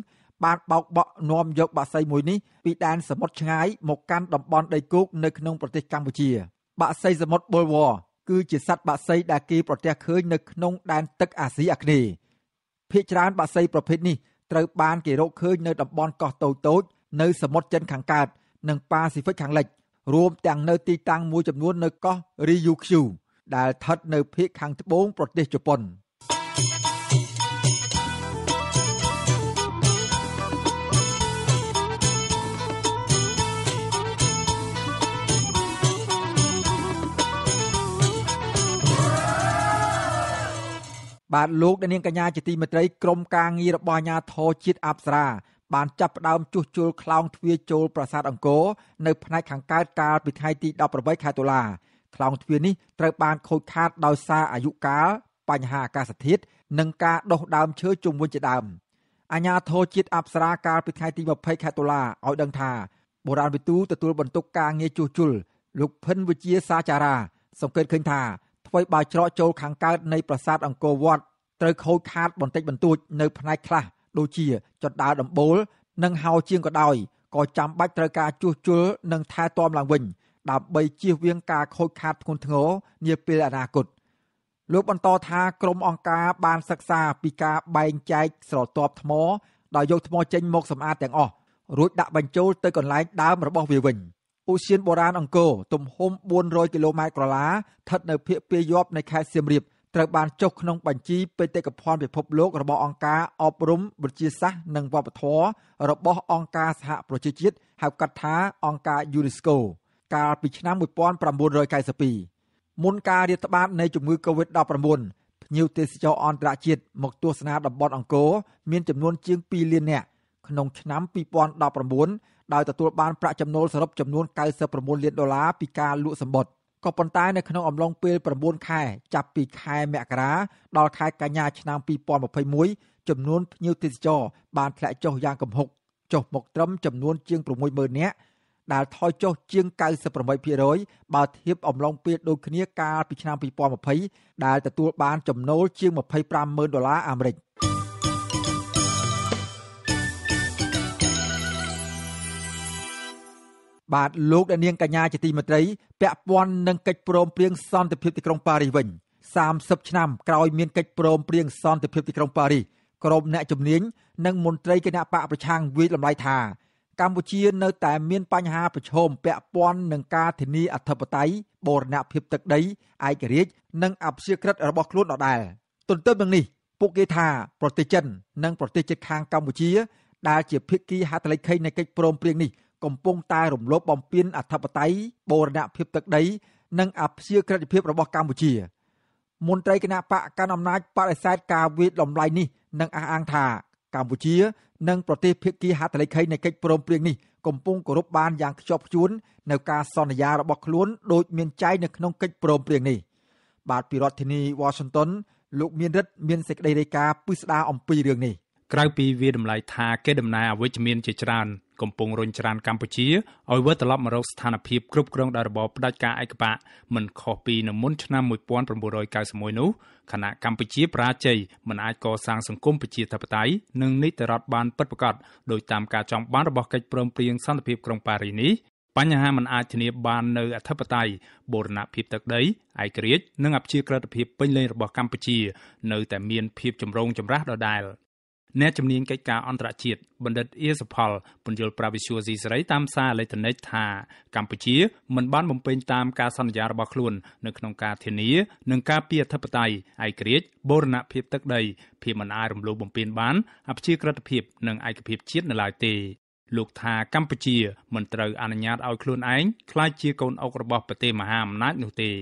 បានបោកបក់នាំយកបាក់សីមួយនេះពីដែនសមុទ្រឆ្ងាយមកកាន់តំបន់ដីគោកនៅក្នុងប្រទេសកម្ពុជា បាក់សីសមុទ្របុលវ៉គឺជាសត្វបក្សីដែលគេប្រទះឃើញនៅក្នុងដែនទឹកអាស៊ីអាគ្នេយ៍ភាគច្រើនបក្សីប្រភេទនេះត្រូវបានគេរកឃើញនៅតំបន់កោះតូចតូចនៅសមុទ្រចិនខាងកើតនិងប៉ាស៊ីហ្វិកខាងលិចរួមទាំងនៅទីតាំងមួយចំនួននៅកោះរីយូឃ្យូដែលស្ថិតនៅភាគខាងត្បូងប្រទេសជប៉ុន។បាទលោកអ្នកនាងកញ្ញាជាទីមេត្រីក្រុមការងាររបស់អាជ្ញាធរជាតិអប្សរា បានចាប់ផ្ដើមជួសជុលខ្លោងទ្វារចូលប្រាសាទអង្គរនៅ ផ្នែកខាងកើតកាលពីថ្ងៃទី18ខែតុលាខ្លោងទ្វារនេះត្រូវបានខូចខាតដោយសារអាយុកាលបញ្ហាអាកាសធាតុនិងការដុះដើមឈើជុំវិញជាដើមអាជ្ញាធរជាតិអប្សរាកាលពីថ្ងៃទី20ខែតុលាឲ្យដឹងថាបុរាណវិទូទទួលបន្ទុកការងារជួសជុលលោកភិនវិជាសាចារា សង្កេតឃើញថាថ្វីបើច្រកចូលខាងកើតនៃប្រាសាទអង្គរវត្តត្រូវខូចខាតបន្តិចបន្តួចនៅផ្នែកខ្លះដូចជាចន្ទដារដំបូលនិងហោជាងក៏ដោយក៏ចាំបាច់ត្រូវការជួសជុលនិងថែទាំឡើងវិញដើម្បីជៀសវាងការខូចខាតធ្ងន់ធ្ងរនាពេលអនាគតលោកបន្តថាក្រមអង្គការបានសិក្សាពីការបែងចែកស្រទាប់ថ្ម ដោយយកថ្មចេញមកសម្អាតទាំងអស់រួចដាក់បញ្ចូលទៅកន្លែងដើមរបស់វាវិញ។ឧសៀនបុរាណអង្គរទំហំ400គីឡូម៉ែត្រក្រឡាស្ថិតនៅភាគពាយយប់នៃខេត្តសៀមរាបត្រូវបានចុះក្នុងបញ្ជីបេតិកភណ្ឌពិភពលោករបស់អង្គការអប់រំវិទ្យាសាស្ត្រនិងវប្បធម៌របស់អង្គការសហប្រជាជាតិហៅកាត់ថាអង្គការ UNESCO កាលពីឆ្នាំ1992មុនការរាតត្បាតនៃជំងឺ Covid-19 ភ្ញៀវទេសចរអន្តរជាតិមកទស្សនាតំបន់អង្គរមានចំនួនជាង2លាននាក់ក្នុងឆ្នាំ2019ដោយទទួលបានប្រាក់ចំណូលសរុបចំនួន99លានដុល្លារពីការលក់សម្បុត្រក៏ប៉ុន្តែនៅក្នុងអំឡុងពេល9ខែ ចាប់ពីខែមករាដល់ខែកញ្ញាឆ្នាំ2021ចំនួនភ្ញៀវទេសចរបានធ្លាក់ចុះយ៉ាងគំហុក ចុះមកត្រឹមចំនួនជាង60000នាក់ដែលថយចុះជាង98%បើធៀបអំឡុងពេលដូចគ្នាកាលពីឆ្នាំ2020ដែលទទួល បានចំណូលជាង25ម៉ឺនដុល្លារអាមេរិក។បាទលោកអ្នកនាងកញ្ញាជាទីមេត្រីពាក់ព័ន្ធនឹងកិច្ចព្រមព្រៀងសន្តិភាពទីក្រុងប៉ារីសវិញ30ឆ្នាំក្រោយមានកិច្ចព្រមព្រៀងសន្តិភាពទីក្រុងប៉ារីសក្រុមអ្នកជំនាញនិងមន្ត្រីគណៈបកប្រឆាំងវិយលំឡៃថាកម្ពុជា នៅតែមានបញ្ហាប្រឈមពាក់ព័ន្ធនឹងការធានាអធិបតេយ្យបូរណភាពទឹកដីឯករាជ្យនិងអព្យាក្រឹតរបស់ខ្លួនដដែលទន្ទឹមនឹងនេះពួកគេថាប្រទេសចិននិងប្រទេសជិតខាងកម្ពុជាដែលជាភាគីហត្ថលេខីនៃកិច្ចព្រមព្រៀងនេះកំពុងតែរំលោភបំពានអធិបតេយ្យបូរណភាពទឹកដី និងអព្យាក្រឹតភាពរបស់កម្ពុជាមន្ត្រីគណៈបកកាន់អំណាចបដិសេធការវាយលំឡៃនេះនិងអះអាងថាកម្ពុជានិងប្រទេសភាគីហត្ថលេខីនៃកិច្ចព្រមព្រៀងនេះកំពុងគោរពបានយ៉ាងខ្ជាប់ខ្ជួននៅការសន្យារបស់ខ្លួនដោយមានចែងនៅក្នុងកិច្ចព្រមព្រៀងនេះបាទពីរដ្ឋធានី Washington លោកមានរិទ្ធមានសេចក្តីរាយការណ៍ពិស្ដារអំពីរឿងនេះក្រៅពីវាតម្លៃថាគេដំណើរអវិជ្ជមានជាច្រើនកំពុងរុញច្រានកម្ពុជាឲ្យវិលត្រឡប់មករកស្ថានភាពគ្រប់គ្រងដោយរបបផ្ដាច់ការឯកបកមិនខុសពីនៅមុនឆ្នាំ1991នោះខណៈកម្ពុជាប្រាជ័យមិនអាចកសាងសង្គមប្រជាធិបតេយ្យនិងនីតិរដ្ឋបានពិតប្រាកដដោយតាមការចង់បានរបស់កិច្ចព្រមព្រៀងសន្តិភាពក្រុងប៉ារីសនេះបញ្ហាមិនអាចធានាបាននៅអធិបតេយ្យបូរណភាពទឹកដីឯករាជ្យនិងអព្យាក្រឹតភាពពេញលេញរបស់កម្ពុជា នៅតែមានភាពចម្រូងចម្រាសដដែលអ្នកជំនាញកិច្ចការអន្តរជាតិបណ្ឌិតអៀសផលពន្យល់ប្រាវិសុយស៊ីសេរីតាមសារអេឡិចត្រូនិកថាកម្ពុជាមិនបានបំពេញតាមការសន្យារបស់ខ្លួននៅក្នុងការធានានិងការពារអធិបតេយ្យឯករាជ្យបូរណភាពទឹកដីភាពមិនអាចរំលោភបំពានបានអព្យាក្រឹតភាពនិងឯកភាពជាតិនៅឡើយទេលោកថាកម្ពុជាមិនត្រូវអនុញ្ញាតឲ្យខ្លួនឯងក្លាយជាកូនអុករបស់ប្រទេសមហាអំណាចនោះទេ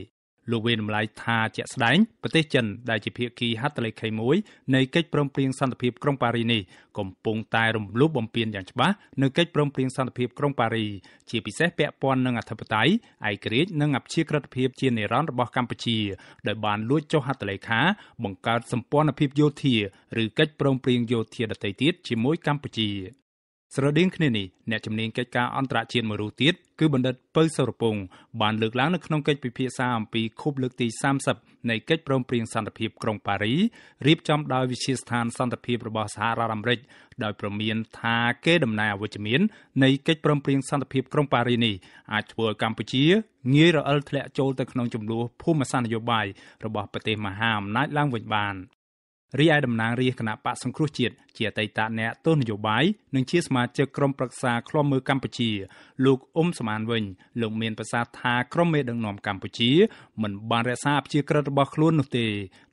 លោកវាតម្លៃថាជាក់ស្ដែងប្រទេសចិនដែលជាភាគីហត្ថលេខី1នៃកិច្ចព្រមព្រៀងសន្តិភាពក្រុងប៉ារីនេះកំពុងតែរំលោភបំពានយ៉ាងច្បាស់នៅកិច្ចព្រមព្រៀងសន្តិភាពក្រុងប៉ារីជាពិសេសពាក់ព័ន្ធនឹងអធិបតេយ្យឯករាជ្យនិងអព្យាក្រឹតភាពជានិរន្តរ៍របស់កម្ពុជាដោយបានលួចចុះហត្ថលេខា បង្កើតសម្ព័ន្ធភាពយោធាឬកិច្ចព្រមព្រៀងយោធាដទៃទៀតជាមួយកម្ពុជា។ស្រដៀងគ្នានេះអ្នកជំនាញកិច្ចការអន្តរជាតិមួយរូបទៀតគឺបណ្ឌិតពៅសុរពងបានលើកឡើងនៅក្នុងកិច្ចពិភាក្សាអំពីខូបលើកទី30នៃកិច្ចព្រមព្រៀងសន្តិភាពក្រុងប៉ារីរៀបចំដោយវិជាស្ថានសន្តិភាពរបស់សហរដ្ឋអាមេរិកដោយប្រមានថា គេដំណើរអវិជ្ជមាននៃកិច្ចព្រមព្រៀងសន្តិភាពក្រុងប៉ារីនេះអាចធ្វើឲ្យកម្ពុជាងាយរអិលធ្លាក់ចូលទៅក្នុងចំនួនភូមិសាស្ត្រនយោបាយរបស់ប្រទេសមហាអំណាចឡើងវិញបានរីឯតំណាងរាជគណៈបកសង្គ្រោះជាតិជាអតីតអ្នកទស្សនយោបាយនិងជាសមាជិកក្រុមប្រឹក្សាឃ្លាំមើលកម្ពុជាលោកអ៊ុំសមានវិញលោកមានប្រសាសន៍ថាក្រុមមេដឹកនាំកម្ពុជាមិនបានរក្សាប្រជាក្រិតរបស់ខ្លួននោះទេ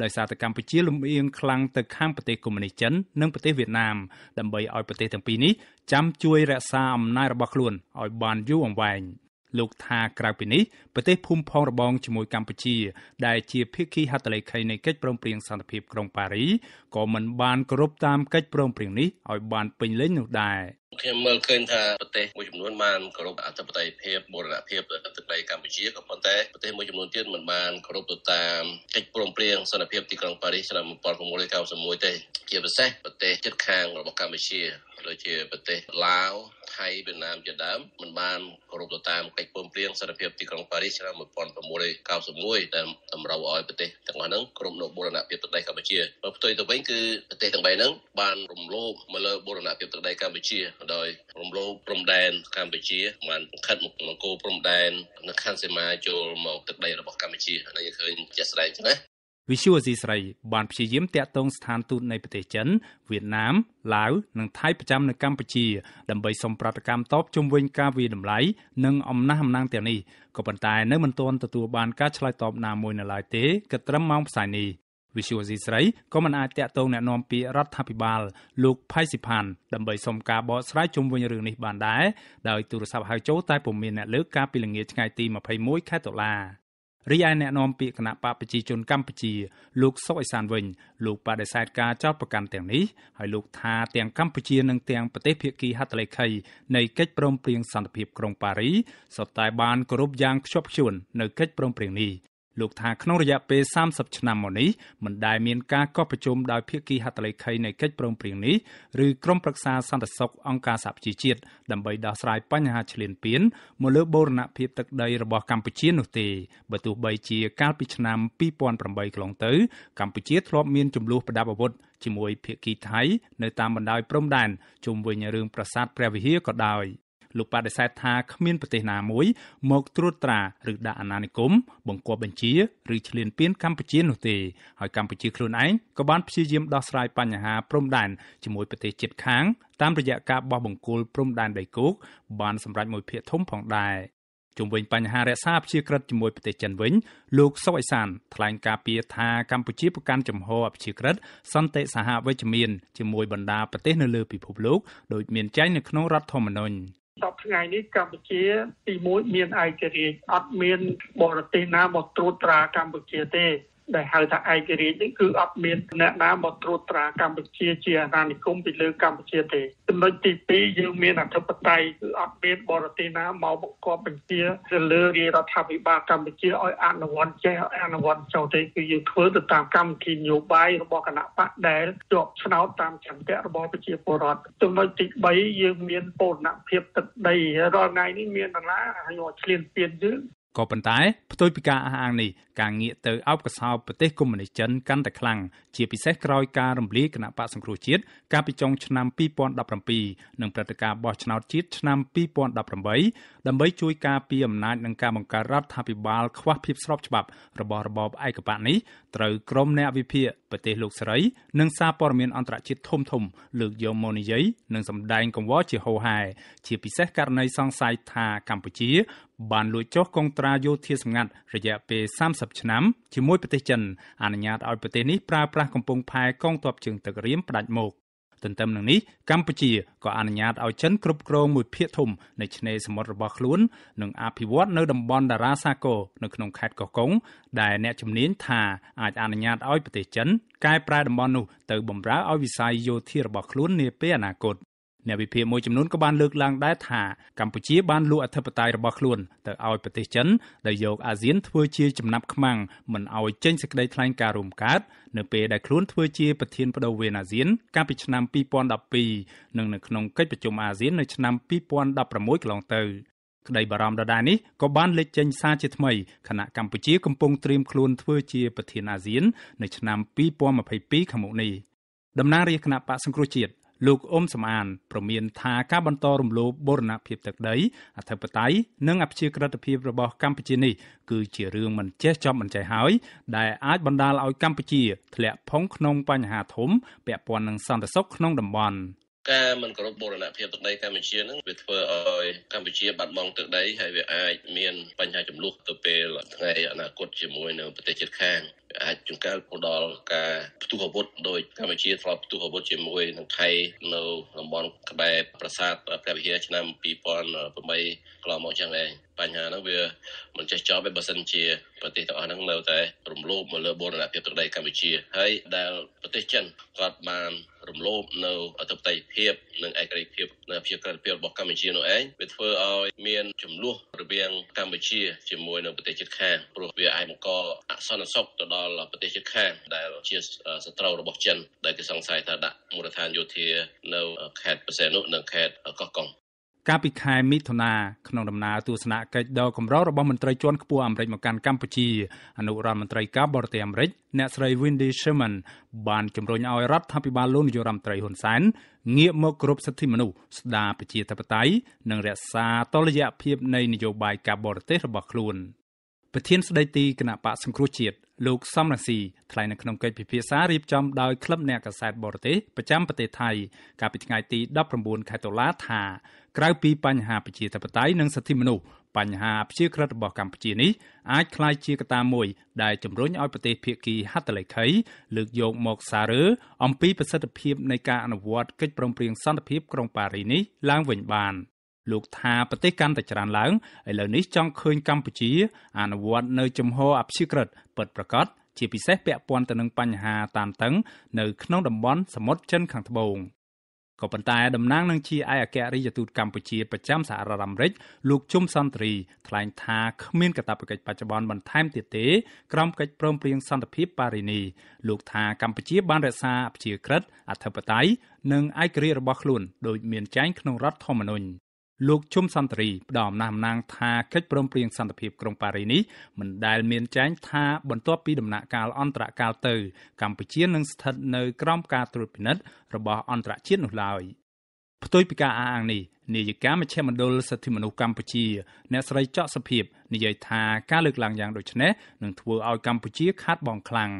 ដោយសារតែកម្ពុជាលំអៀងខ្លាំងទៅខាងប្រទេសកុម្មុយនីសចិននិងប្រទេសវៀតណាមដើម្បីឲ្យប្រទេសទាំងពីរនេះចាំជួយ រក្សាអំណាចរបស់ខ្លួនឲ្យបានយូរអង្វែង។លោកថាក្រៅពីនេះប្រទេសភូមិផងរបងជាមួយកម្ពុជា ដែលជាភាគីហត្ថលេខីនៃកិច្ចព្រមព្រៀងសន្តិភាពក្រុងប៉ារីក៏មិនបានគោរពតាមកិច្ចព្រមព្រៀងនេះឲ្យបានពេញលេញនោះដែរខ្ញុំមើលឃើញថាប្រទេសមួយចំនួនបានគោរពអធិបតេយ្យភាពមរណភាពទឹកដីកម្ពុជាក៏ប៉ុន្តែប្រទេសមួយចំនួនទៀតមិនបានគោរពទៅតាមកិច្ចព្រមព្រៀងសន្តិភាពទីក្រុងប៉ារីសឆ្នាំ1991ទេជាពិសេសប្រទេសជិតខាងរបស់កម្ពុជាដូចជាប្រទេសឡាវថៃវៀតណាមជាដើមមិនបានគោរពទៅតាមកិច្ចព្រមព្រៀងសន្តិភាពទីក្រុងប៉ារីសឆ្នាំ1991ដែលតម្រូវឲ្យប្រទេសទាំងអស់ហ្នឹងក្រុមនៅបូរណភាពទឹកដីកម្ពុជាបើផ្ទុយទៅវិញគឺប្រទេសទាំងបីហ្នឹងបានរំលោភមកលើបូរណភាពទឹកដីកម្ពុជាដោយរំលោភព្រំដែនកម្ពុជាបានខិតមកគោព្រំដែននៅខណ្ឌសីមាចូលមកទឹកដីរបស់កម្ពុជាហើយយើងឃើញជាក់ស្ដែងណាវិសុវអាស៊ីស្រីបានព្យាយាមតាក់ទងស្ថានទូតនៃប្រទេសចិនវៀតណាមឡាវនិងថៃប្រចាំនៅកម្ពុជាដើម្បីសុំប្រតិកម្មតបជំវិញការវាយតម្លៃនិងអំណះអំណាងទាំងនេះក៏ប៉ុន្តែនៅមិនទាន់ទទួលបានការឆ្លើយតបណាមួយនៅឡើយទេគិតត្រឹមម៉ោងផ្សាយនេះវិសុវអាស៊ីស្រីក៏មិនអាចតាក់ទងแนะនាំពាក្យរដ្ឋាភិបាលលោកផៃស៊ីផានដើម្បីសុំការបកស្រាយជុំវិញរឿងនេះបានដែរដោយទូរស័ព្ទហៅចូលតែពុំមានអ្នកលើកការពីល្ងាចថ្ងៃទី21ខែតុលារីឯអ្នកនាំពាក្យគណៈបកប្រជាជនកម្ពុជាលោកសុកអេសានវិញលោកបដិសេធការចោទប្រកាន់ទាំងនេះហើយលោកថាទាំងកម្ពុជានិងទាំងប្រទេសភាគីហត្ថលេខីនៃកិច្ចព្រមព្រៀងសន្តិភាពក្រុងប៉ារីសុទ្ធតែបានគោរពយ៉ាងខ្ជាប់ខ្ជួននៅកិច្ចព្រមព្រៀងនេះលោកថាក្នុងរយៈពេល30ឆ្នាំមកនេះមិនដែលមានការកោះប្រជុំដោយភាគីហត្ថលេខីនៃកិច្ចព្រមព្រៀងនេះឬក្រុមប្រឹក្សាសន្តិសុខអង្គការសហប្រជាជាតិដើម្បីដោះស្រាយបញ្ហាឈ្លានពានមកលើ បូរណភាពទឹកដីរបស់កម្ពុជានោះទេបើទោះបីជាកាលពីឆ្នាំ2008កន្លងទៅកម្ពុជាធ្លាប់មានចំនួនប្រដាប់អាវុធជាមួយភាគីថៃនៅតាមបណ្ដោយព្រំដែនជុំវិញរឿងប្រាសាទព្រះវិហារក៏ដោយលោកបដិសេធថាគ្មានប្រទេសណាមួយមក ត្រួតត្រាឬដាក់អាណានិគមបង្គាប់បញ្ជាឬឈ្លានពាន កម្ពុជានោះទេហើយកម្ពុជាខ្លួនឯងក៏បានព្យាយាមដោះស្រាយបញ្ហាព្រំដែនជាមួយប្រទេសជិតខាង តាមរយៈការបោះបង្គោលព្រំដែនដីគោកបានសម្រេចមួយភាគធំផងដែរជំវិញបញ្ហារក្សាព្យាក្រឹតជាមួយប្រទេសចិនវិញ លោកសុកអៃសានថ្លែងការពីថាកម្ពុជាប្រកាន់ចំហអព្យាក្រឹតសន្តិសហវិជ្ជមានជាមួយបណ្ដាប្រទេស នៅលើពិភពលោកដោយមានចែងនៅក្នុងរដ្ឋធម្មនុញ្ញសពថ្ងៃនេះកម្ពុជាទី1មានឯករាជ្យអត់មានបរទេសណាមកត្រួតត្រាកម្ពុជាទេដែលហៅថាឯករាជ្យនេះគឺអត់មានអ្នកណាមកត្រួតត្រាកម្ពុជាជាអាណានិគមពីលើកម្ពុជាទេចំណុចទី2យើងមានអធិបតេយ្យគឺអត់មានបរទេសណាមកបង្កប់បញ្ជាទៅលើរាជរដ្ឋាភិបាលកម្ពុជាឲ្យអនុវត្តចេះអនុវត្តចូលទេគឺយើងធ្វើទៅតាមកម្មវិធីនយោបាយរបស់គណៈបកដែលជាប់ឆ្នោតតាមចន្ទៈរបស់ប្រជាពលរដ្ឋចំណុចទី3យើងមានពលនភាពទឹកដីរាល់ថ្ងៃនេះមានតារាហើយឈ្លានពានយើងក៏ប៉ុន្តែផ្ទុយពីការអះអាងនេះការងាកទៅអោបកសោបប្រទេសកុម្មុយនីសចិនកាន់តែខ្លាំងជាពិសេសក្រោយការរំលាយគណៈបកសង្គ្រោះជាតិកាលពីចុងឆ្នាំ2017និងព្រឹត្តិការណ៍បោះឆ្នោតជាតិឆ្នាំ2018ដើម្បីជួយការពារអំណាចនិងការបង្កើតរដ្ឋាភិបាលខ្វះភាពស្របច្បាប់របស់របបឯកបកនេះត្រូវក្រុមអ្នកវិភាគប្រទេសលោកស្រីនិងសារព័ត៌មានអន្តរជាតិធំធំលើកយកមកនិយាយនិងសម្ដែងកង្វល់ជាហូរហែជាពិសេសករណីសង្ស័យថាកម្ពុជាបានលួចចុះកងត្រាយោធាសម្ងាត់រយៈពេល30ឆ្នាំជាមួយប្រទេសចិនអនុញ្ញាតឲ្យប្រទេសនេះប្រើប្រាស់កំពង់ផែកងទ័ពជើងទឹករៀមផ្ដាច់មកទន្ទឹមនឹងនេះកម្ពុជាក៏អនុញ្ញាតឲ្យចិនគ្រប់គ្រងមួយភាគធំនៃឆ្នេរសមុទ្ររបស់ខ្លួននិងអភិវឌ្ឍនៅតំបន់ដារ៉ាសាគរនៅក្នុងខេត្តកោះកុងដែលអ្នកជំនាញថាអាចអនុញ្ញាតឲ្យប្រទេសចិន កែប្រែតំបន់នោះទៅបម្រើឲ្យវិស័យយោធារបស់ខ្លួននាពេលអនាគតអ្នកវិភាគមួយចំនួនក៏បានលើកឡើងដែរថាកម្ពុជាបានលួចអធិបតេយ្យរបស់ខ្លួនទៅឲ្យប្រទេសចិនដែលយកអាស៊ានធ្វើជាចំណាប់ខ្មាំងមិនឲ្យចេញសេចក្តីថ្លែងការណ៍រួមកើតនៅពេលដែលខ្លួនធ្វើជាប្រធានបដូវវេនអាស៊ានកាលពីឆ្នាំ2012និងនៅក្នុងកិច្ចប្រជុំអាស៊ាននៅឆ្នាំ2016កន្លងទៅក្តីបារម្ភដដែលនេះក៏បានលេចចេញសារជាថ្មីខណៈកម្ពុជា កំពុងត្រៀមខ្លួនធ្វើជាប្រធានអាស៊ាននៅឆ្នាំ2022ខាងមុខនេះតំណាងរាជគណៈបកសង្គ្រោះជាតិលោកអ៊ុំសំអានប្រមានថាការបន្តរំលោភបូរណភាពទឹកដីអធិបតេយ្យនិងអព្យាក្រឹតភាពរបស់កម្ពុជានេះគឺជារឿងមិនចេះចប់មិនចេះហើយ ដែលអាចបណ្ដាលឲ្យកម្ពុជាធ្លាក់ផុងក្នុងបញ្ហាធំពាក់ព័ន្ធនឹងសន្តិសុខក្នុងតំបន់។ការមិនគោរពបូរណភាពទឹកដីកម្ពុជានឹងវាធ្វើឲ្យកម្ពុជាបាត់បង់ទឹកដីហើយវាអាចមានបញ្ហាចំនួនទៅពេលថ្ងៃអនាគតជាមួយនៅប្រទេសជិតខាង អាចជួនកាលផ្ដល់ការផ្ទុះអាវុធដោយកម្ពុជាធ្លាប់ផ្ទុះអាវុធជាមួយនឹងថៃនៅតំបន់ក្បែរប្រាសាទព្រះវិហារឆ្នាំ2008កន្លងមកចឹងដែរបញ្ហាហ្នឹងវា មិនចេះចប់ទេបើសិនជាប្រទេសទាំងអស់ហ្នឹងនៅតែរំលោភមកលើបូរណភាពទឹកដីកម្ពុជាហើយដែលប្រទេសចិនគាត់បានរំលោភនៅអធិបតេយ្យភាពនិងឯករាជ្យភាពនៅជាក្រិតភាពរបស់កម្ពុជានោះឯងវាធ្វើឲ្យ មានចំនួនរវាងកម្ពុជាជាមួយនៅប្រទេសជិតខាងព្រោះវាអាចបង្កអសន្តិសុខទៅដល់ប្រទេសជិតខាងដែលជាសត្រូវរបស់ចិនដែលគេសង្ស័យថាដាក់មូលដ្ឋានយោធានៅខេត្តបសេនុនិងខេត្តកោះកុងកាលពីខែមិថុនា ក្នុងដំណើរទស្សនកិច្ចដ៏កម្ររបស់មន្ត្រីជាន់ខ្ពស់អាមេរិកមកកាន់កម្ពុជាអនុរដ្ឋមន្ត្រីការបរទេសអាមេរិកអ្នកស្រី Wendy Sherman បានជំរុញឲ្យរដ្ឋាភិបាលលោកនាយករដ្ឋមន្ត្រីហ៊ុនសែនងាកមកគោរពសិទ្ធិមនុស្សស្ដារប្រជាធិបតេយ្យនិងរក្សាតុល្យភាពនៃនយោបាយការបរទេសរបស់ខ្លួន។ប្រធានស្ដីទីគណៈបកសង្គ្រោះជាតិលោកសំរងស៊ីថ្លែងនៅក្នុងកិច្ចពិភាក្សារៀបចំដោយក្លឹបអ្នកកសែតបរទេសប្រចាំប្រទេសថៃកាលពីថ្ងៃទី19ខែតុលាថាក្រៅពីបញ្ហាប្រជាធិបតេយ្យនិងសិទ្ធិមនុស្សបញ្ហាព្យាក្រឹតរបស់កម្ពុជានេះអាចក្លាយជាកត្តាមួយដែលជំរុញឲ្យប្រទេសភាគីហត្ថលេខីលើកយកមកសារឺអំពីប្រសិទ្ធភាពនៃការអនុវត្តកិច្ចព្រមព្រៀងសន្តិភាពក្រុងប៉ារីសនេះឡើងវិញបាន។លោកថាប្រទេសកាន់តែច្រើនឡើងឥឡូវនេះចង់ឃើញកម្ពុជាអនុវត្តនៅជំហរអព្យាក្រឹតពិតប្រាកដជាពិសេសពាក់ព័ន្ធទៅនឹងបញ្ហាតានតឹង នៅក្នុងតំបន់សមុទ្រចិន ខាងត្បូងក៏ប៉ុន្តែតំណាងនឹងជាឯកអគ្គរដ្ឋទូតកម្ពុជាប្រចាំសហរដ្ឋអាមេរិកលោកជុំសន្ត្រីថ្លែងថាគ្មានកាតព្វកិច្ចបច្ចុប្បន្នបន្ថែមទៀតទេក្រោមកិច្ចព្រមព្រៀងសន្តិភាពប៉ារីនី លោកថាកម្ពុជាបានរក្សាអព្យាក្រឹតអធិបតេយ្យនិងឯករាជ្យរបស់ខ្លួនដោយមានចែងក្នុងរដ្ឋធម្មនុញ្ញលោកជុំសន្តិរីផ្ដល់អំណះអំណាងថាកិច្ចព្រមព្រៀងសន្តិភាពក្រុងប៉ារីសនេះមិនដែលមានចែងថាបន្ទាប់ពីដំណាក់កាលអន្តរកាលទៅកម្ពុជានឹងស្ថិតនៅក្រោមការត្រួតពិនិត្យរបស់អន្តរជាតិនោះឡើយផ្ទុយពីការអះអាងនេះនាយិកាមជ្ឈមណ្ឌលសិទ្ធិមនុស្សកម្ពុជាអ្នកស្រីច័កសុភីបនិយាយថាការលើកឡើងយ៉ាងដូចនេះនឹងធ្វើឲ្យកម្ពុជាខាតបង់ខ្លាំង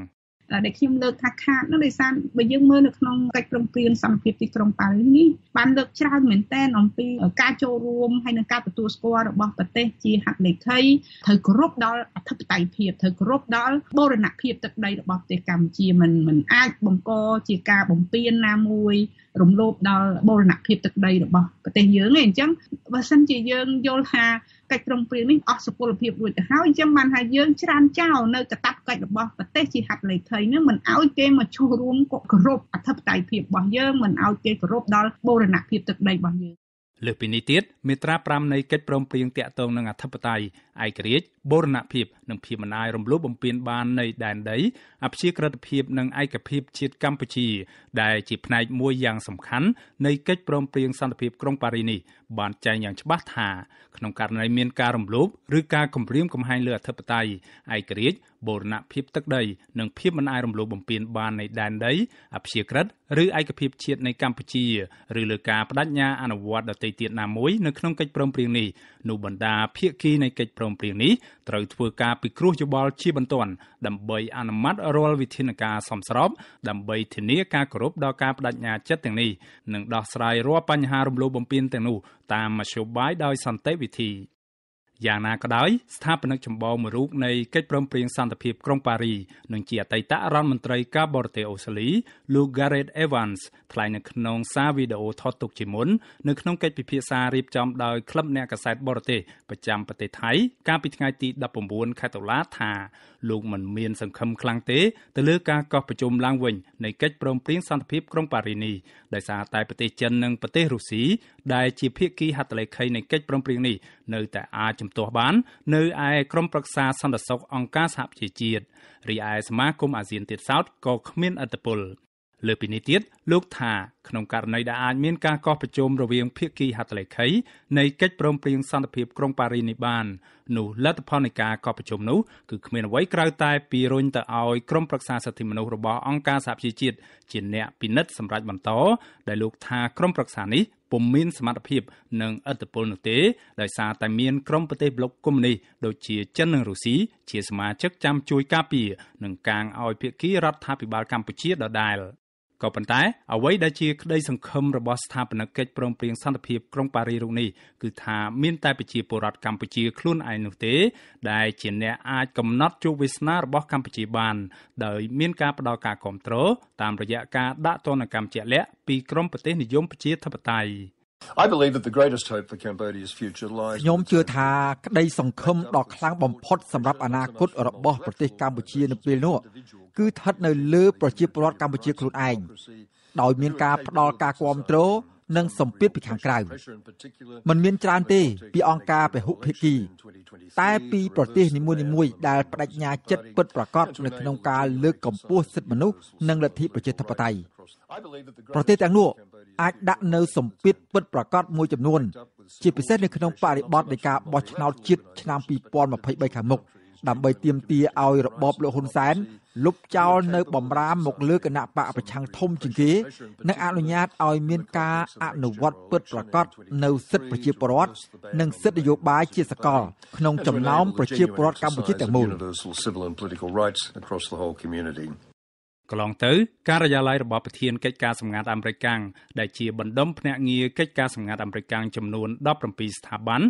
ដែលខ្ញុំលើកថាខាតនោះដោយសារបើយើងមើលនៅក្នុងកិច្ចព្រមព្រៀងសន្តិភាពទីក្រុងប៉ារីសនេះបានលើកច្រើនមែនទែនអំពីការចូលរួមហើយនិងការទទួលស្គាល់របស់ប្រទេស ជាហត្ថលេខីត្រូវគោរពដល់អធិបតេយ្យភាពត្រូវគោរពដល់បូរណភាពទឹកដីរបស់ប្រទេសកម្ពុជាមិនមិនអាចបង្កជាការបំពានណាមួយរំលោភដល់បូរណភាពទឹកដីរបស់ប្រទេសយើងឯងអញ្ចឹងបើសិនជាយើងយល់ថាកិច្ចព្រមព្រៀងនេះអស់សុពលភាពរួចទៅហើយអញ្ចឹងបានថាយើងច្រានចោលនៅកតបកិច្ចរបស់ប្រទេសជាហត្ថលេខីនឹងមិនឲ្យគេមកចូលរួមគោរពអធិបតេយ្យភាពរបស់យើងមិនឲ្យគេគោរពដល់បូរណភាពទឹកដីរបស់យើងលើពីនេះទៀតមាត្រា5នៃកិច្ចព្រមព្រៀងទាក់ទងនឹងអធិបតេយ្យឯករាជ្យបូរណភាពនិងភាពអំណាចរំលោភបំពានបាននៃដែនដីអព្យាក្រឹតភាពនិងឯកភាពជាតិកម្ពុជាដែលជាផ្នែកមួយយ៉ាងសំខាន់នៃកិច្ចព្រមព្រៀងសន្តិភាពក្រុងប៉ារីសនេះបានចែងយ៉ាងច្បាស់ថាក្នុងករណីមានការរំលោភឬការគំរាមកំហែងលើអធិបតេយ្យឯករាជ្យបូរណភាពទឹកដី និងភាពមិនអាចរំលោភបំពានបាននៃដែនដីអព្យាក្រឹតឬឯកភាពជាតិនៃកម្ពុជាឬលើការបដិញ្ញាអនុវត្តដទៃទៀតណាមួយនៅក្នុងកិច្ចព្រមព្រៀងនេះនោះបណ្ដាភាគីនៃកិច្ចព្រមព្រៀងនេះត្រូវធ្វើការពិគ្រោះយោបល់ជាបន្ទាន់ដើម្បីអនុម័តរាល់វិធានការសមស្រប ដើម្បីធានាការគោរពដល់ការបដិញ្ញាចិត្តទាំងនេះនិងដោះស្រាយរាល់បញ្ហារំលោភបំពានទាំងនោះតាមមធ្យោបាយដោយសន្តិវិធីយ៉ាងណាក៏ដោយស្ថាបនិកចម្បងមួយរូបនៃកិច្ចព្រមព្រៀងសន្តិភាពក្រុងប៉ារីនិងជាអតីតរដ្ឋមន្ត្រីការបរទេសអូស្ត្រាលី លោក Gareth Evans ថ្លែងនៅក្នុងសារវីដេអូថតទុកជាមុននៅក្នុងកិច្ចពិភាក្សារៀបចំដោយក្លឹបអ្នកកាសែតបរទេសប្រចាំប្រទេសថៃកាលពីថ្ងៃទី19ខែតុលាថាលោកមិនមានសង្ឃឹមខ្លាំងទេទៅលើការកោះប្រជុំឡើងវិញនៃកិច្ចព្រមព្រៀងសន្តិភាពក្រុងប៉ារីនេះដោយសារតែប្រទេសចិននិងប្រទេសរុស្ស៊ីដែលជាភាគីហត្ថលេខីនៃកិច្ចព្រមព្រៀងនេះនៅតែអាចជំទាស់បាននៅឯក្រមប្រឹក្សាសន្តិសុខអង្គការសហប្រជាជាតិរីឯសមាគមអាស៊ានទៀតសោតក៏គ្មានអត្តពលលើពីនេះទៀតលោកថាក្នុងករណីដែលអាចមានការកោះប្រជុំរវាងភាគីហត្ថលេខីនៃកិច្ចព្រមព្រៀងសន្តិភាពក្រុងប៉ារីសនេះបាន នោះលទ្ធផលនៃការកោះប្រជុំនោះគឺគ្មានអ្វីក្រៅតែពីរុញទៅឲ្យក្រុមប្រឹក្សាសិទ្ធិមនុស្សរបស់អង្គការសហប្រជាជាតិជា អ្នកពិនិត្យសម្រាប់បន្តដែលលោកថាក្រុមប្រឹក្សានេះពុំមានសមត្ថភាពនិងឥទ្ធិពលនោះទេដោយសារតែមានក្រុមប្រទេសប្លុកកុម្មុយនីសដូចជាចិននិងរុស្ស៊ីជាសមាជិកចាំជួយការពារនិងកាងឲ្យភាគីរដ្ឋាភិបាលកម្ពុជាដដែលក៏ប៉ុន្តែ អ្វីដែលជាក្តីសង្ឃឹមរបស់ស្ថាបនិកកិច្ចព្រមព្រៀងសន្តិភាពក្រុងប៉ារីសរូបនេះគឺថាមានតែប្រជាពលរដ្ឋកម្ពុជាខ្លួនឯងនោះទេដែលជាអ្នកអាចកំណត់ជោគវាសនារបស់កម្ពុជាបានដោយមានការផ្ដល់ការគ្រប់គ្រងតាមរយៈការដាក់ទណ្ឌកម្មជាក់លាក់ពីក្រមប្រទេសនិយមប្រជាធិបតេយ្យ I believe that the greatest hope for Cambodia's future lies ខ្ញុំជឿថាក្តីសង្ឃឹមដ៏ខ្លាំងបំផុតសម្រាប់អនាគតរបស់ប្រទេសកម្ពុជានៅពេលនោះ គឺស្ថិតនៅលើប្រជាពលរដ្ឋកម្ពុជាខ្លួនឯងដោយមានការផ្ដល់ការគ្រប់គ្រងនិងសម្ពាធពីខាងក្រៅมันមានច្រើនទេ ពីអង្គការពហុភាគីតែពីប្រទេសនីមួយៗដែលបដិញ្ញាចិត្តពិតប្រាកដនៅក្នុងការលើកកម្ពស់សិទ្ធិមនុស្សនិងលទ្ធិប្រជាធិបតេយ្យប្រទេសទាំងនោះអាចដាក់នៅសម្ពាធពិតប្រាកដមួយចំនួនជាពិសេសនៅក្នុងបរិបទនៃការបោះឆ្នោតជាតិឆ្នាំ2023ខាងមុខដើម្បីទាមទារឲ្យរបបលោកហ៊ុនសែនលុបចោលនៅបំរាមមកលើគណៈបកប្រឆាំងធំជាងគេនិងអនុញ្ញាតឲ្យមានការអនុវត្តពិតប្រាកដនៅសិទ្ធិប្រជាពលរដ្ឋនិងសិទ្ធិនយោបាយជាសកល ក្នុងចំណោមប្រជាពលរដ្ឋកម្ពុជាទាំងមូលកន្លងទៅការិយាល័យរបស់ប្រធានកិច្ចការសម្ងាត់អាមេរិកកាំងដែលជាបណ្ដុំភ្នាក់ងារកិច្ចការសម្ងាត់អាមេរិកកាំងចំនួន17ស្ថាប័ន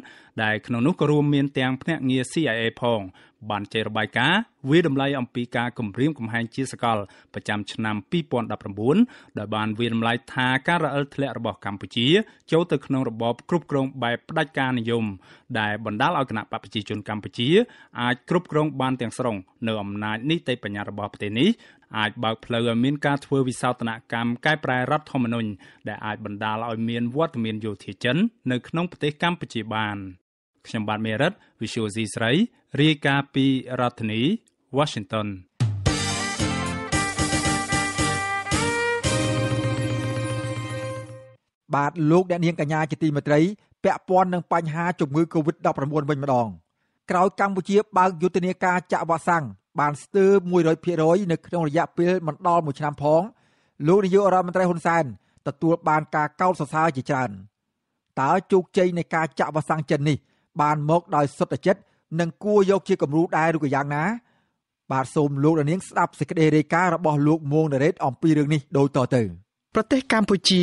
ដែលក្នុងនោះក៏រួមមានទាំងភ្នាក់ងារ CIA ផងបានចេញរបាយការណ៍វាតម្លៃអំពីការគម្រាមកំហែងជាសកលប្រចាំឆ្នាំ2019ដោយបានវាតម្លៃថាការរអិលធ្លាក់របស់កម្ពុជាចូលទៅក្នុងរបបគ្រប់គ្រងបែបផ្ដាច់ការនិយម ដែលបណ្ដាលឲ្យគណៈបកប្រជាជនកម្ពុជាអាចគ្រប់គ្រងបានទាំងស្រុងនៅអំណាចនីតិបញ្ញត្តិរបស់ប្រទេសនេះអាចបើកផ្លូវឲ្យមានការធ្វើវិសោធនកម្មកែប្រែរដ្ឋធម្មនុញ្ញដែលអាចបណ្ដាលឲ្យមាន វត្តមានយោធាចិននៅក្នុងប្រទេសកម្ពុជាបាន ខ្ញុំបាទមេរិត Visual C ស្រី រាយការណ៍ពីរដ្ឋធានី Washington បាទលោកអ្នកនាងកញ្ញាជាទីមេត្រី ពាក់ព័ន្ធនឹងបញ្ហាជំងឺ Covid-19 វិញម្ដងក្រោយកម្ពុជាបើកយុទ្ធនាការចាក់វ៉ាក់សាំងបានស្ទើរ100%នៅក្នុងរយៈពេលមិនដល់មួយឆ្នាំផងលោកនាយករដ្ឋមន្ត្រីហ៊ុនសែនទទួលបានការកោតសរសើរជាច្រើនតើជោគជ័យនៃការចាក់វ៉ាក់សាំងចិននេះបានមក ដោយសុទ្ធចិត្តនិងគួរយកជាគំរូដែរឬក៏យ៉ាងណាបាទសូមលោកនាងស្ដាប់សេចក្តីរាយការណ៍របស់លោកមួងណារ៉េតអំពីរឿងនេះដូចតទៅ។ប្រទេសកម្ពុជា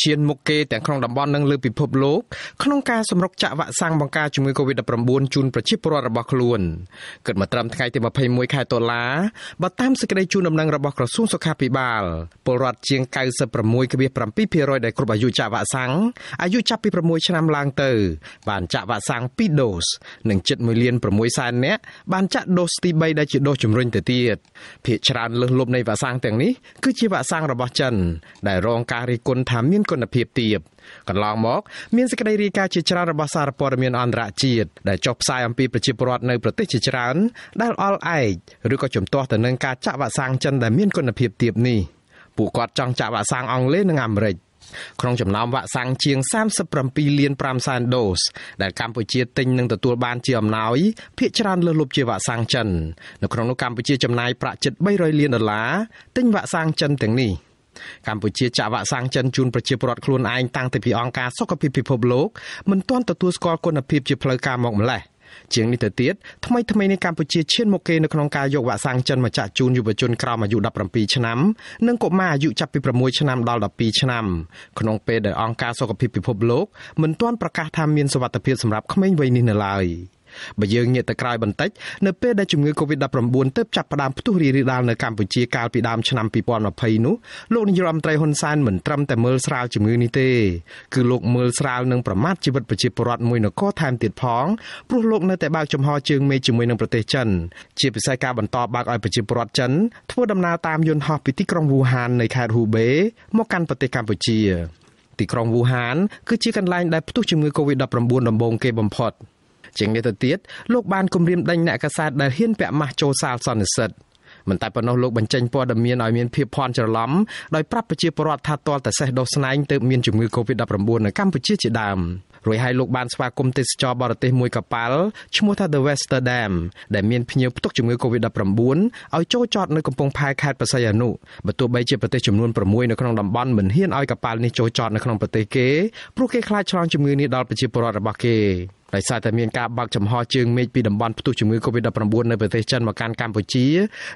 ឈានមុខគេទាំងក្នុងតំបន់និងលើពិភពលោកក្នុងការសម្រុកចាក់វ៉ាក់សាំងបង្ការជំងឺ Covid-19 ជូនប្រជាពលរដ្ឋរបស់ខ្លួនគិតមកត្រឹមថ្ងៃទី21ខែតុលាបើតាមសេចក្តីជូនដំណឹងរបស់ក្រសួងសុខាភិបាលពលរដ្ឋជាង96.7%ដែលគ្រប់អាយុចាក់វ៉ាក់សាំងអាយុចាប់ពី6ឆ្នាំឡើងទៅបានចាក់វ៉ាក់សាំង2ដូសនិងជិត1លាន6សែននាក់បានចាក់ដូសទី3ដែលជាដូសជំរុញទៅទៀតភាគច្រើនលើសលប់នៃវ៉ាក់សាំងទាំងនេះគឺជាវ៉ាក់សាំងរបស់ចិនដែលរងការរិះគន់ថាមានគុណភាពទាបកន្លងមក មានសេចក្តីរាយការណ៍ជាច្រើនរបស់សារព័ត៌មានអន្តរជាតិដែលចុះផ្សាយអំពីប្រជាពលរដ្ឋនៅប្រទេសជាច្រើន ដែលអល់ឯកឬក៏ជំទាស់ទៅនឹងការចាក់វ៉ាក់សាំងចិនដែលមានគុណភាពទាបនេះពួកគាត់ចង់ចាក់វ៉ាក់សាំងអង់គ្លេសនិងអាមេរិកក្នុងចំណោមវ៉ាក់សាំងជាង37លាន5សែនដូសដែលកម្ពុជាទិញនិងទទួលបានជាអំណោយភាគច្រើនលើសលប់ជាវ៉ាក់សាំងចិននៅក្នុងនោះកម្ពុជាចំណាយប្រាក់ជិត300លានដុល្លារទិញវ៉ាក់សាំងចិនទាំងនេះ។កម្ពុជាចាក់វ៉ាក់សាំងចិនជូនប្រជាពលរដ្ឋខ្លួនឯងតាំងពីពីអង្គការសុខភាពពិភពលោកមិនទាន់ទទួលស្គាល់គុណភាពជាផ្លូវការមកម្ល៉េះជាងនេះទៅទៀតថ្មីថ្មីនេះកម្ពុជាឈានមុខគេនៅក្នុងការយកវ៉ាក់សាំងចិនមកចាក់ជូនយុវជនក្រោមអាយុ17ឆ្នាំនិងកុមារអាយុចាប់ពី6ឆ្នាំដល់12ឆ្នាំក្នុងពេលដែលអង្គការសុខភាពពិភពលោកមិនទាន់ប្រកាសថាមានសុវត្ថិភាពសម្រាប់ក្មេងវ័យនេះនៅឡើយ។បើយើងងាកទៅក្រោយបន្តិចនៅពេលដែលជំងឺ Covid-19 ទើបចាប់ផ្ដើមផ្ទុះរីករាលដាលនៅកម្ពុជាកាលពីដើមឆ្នាំ2020នោះលោកនាយរដ្ឋមន្ត្រីហ៊ុនសែនមិនត្រឹមតែមើលស្រាលជំងឺនេះទេគឺលោកមើលស្រាលនឹងប្រមាថជីវិតប្រជាពលរដ្ឋមួយនគរថែមទៀតផងព្រោះលោកនៅតែបើកចំហជើងមេជាមួយនឹងប្រទេសចិនជាពិសេសការបន្តបើកឲ្យប្រជាពលរដ្ឋចិនធ្វើដំណើរតាមយន្តហោះពីទីក្រុងវូហាននៃខេត្តហ៊ូបេមកកាន់ប្រទេសកម្ពុជាទីក្រុងវូហានគឺជាកន្លែងដែលផ្ទុះជំងឺ Covid-19 ដំបូងគេបំផុត។ជាងនេះទៅទៀតលោកបានគំរាមដេញអ្នកកាសែតដែលហ៊ានពាក់ម៉ាស់ចូលសាលសន្និសិទមិនតែប៉ុណ្ណោះលោកបញ្ចេញព័ត៌មានឲ្យមានភាពភ័ន្តច្រឡំដោយប្រាប់ប្រជាពលរដ្ឋថាទាល់តែសេះដោះស្នែងទើបមានជំងឺ Covid-19 នៅកម្ពុជាជាដើមរួចហើយលោកបានស្វាគមន៍ទេសចរបរទេសមួយកប៉ាល់ឈ្មោះថា The Westerdam ដែលមានភ្ញៀវផ្ទុកជំងឺ Covid-19 ឲ្យចូលចតនៅកំពង់ផែខេត្តបរសៃអនុបើទោះបីជាប្រទេសចំនួន6នៅក្នុងតំបន់មិនហ៊ានឲ្យកប៉ាល់នេះចូលចតនៅក្នុងប្រទេសគេព្រោះគេខ្លាចឆ្លងជំងឺនេះដល់ប្រជាពលរដ្ឋរបស់គេដោយសារតែមានការបើកចំហជើងមេឃពីតំបន់ផ្ទុះជំងឺ Covid-19 នៅប្រទេសចិនមកកាន់កម្ពុជា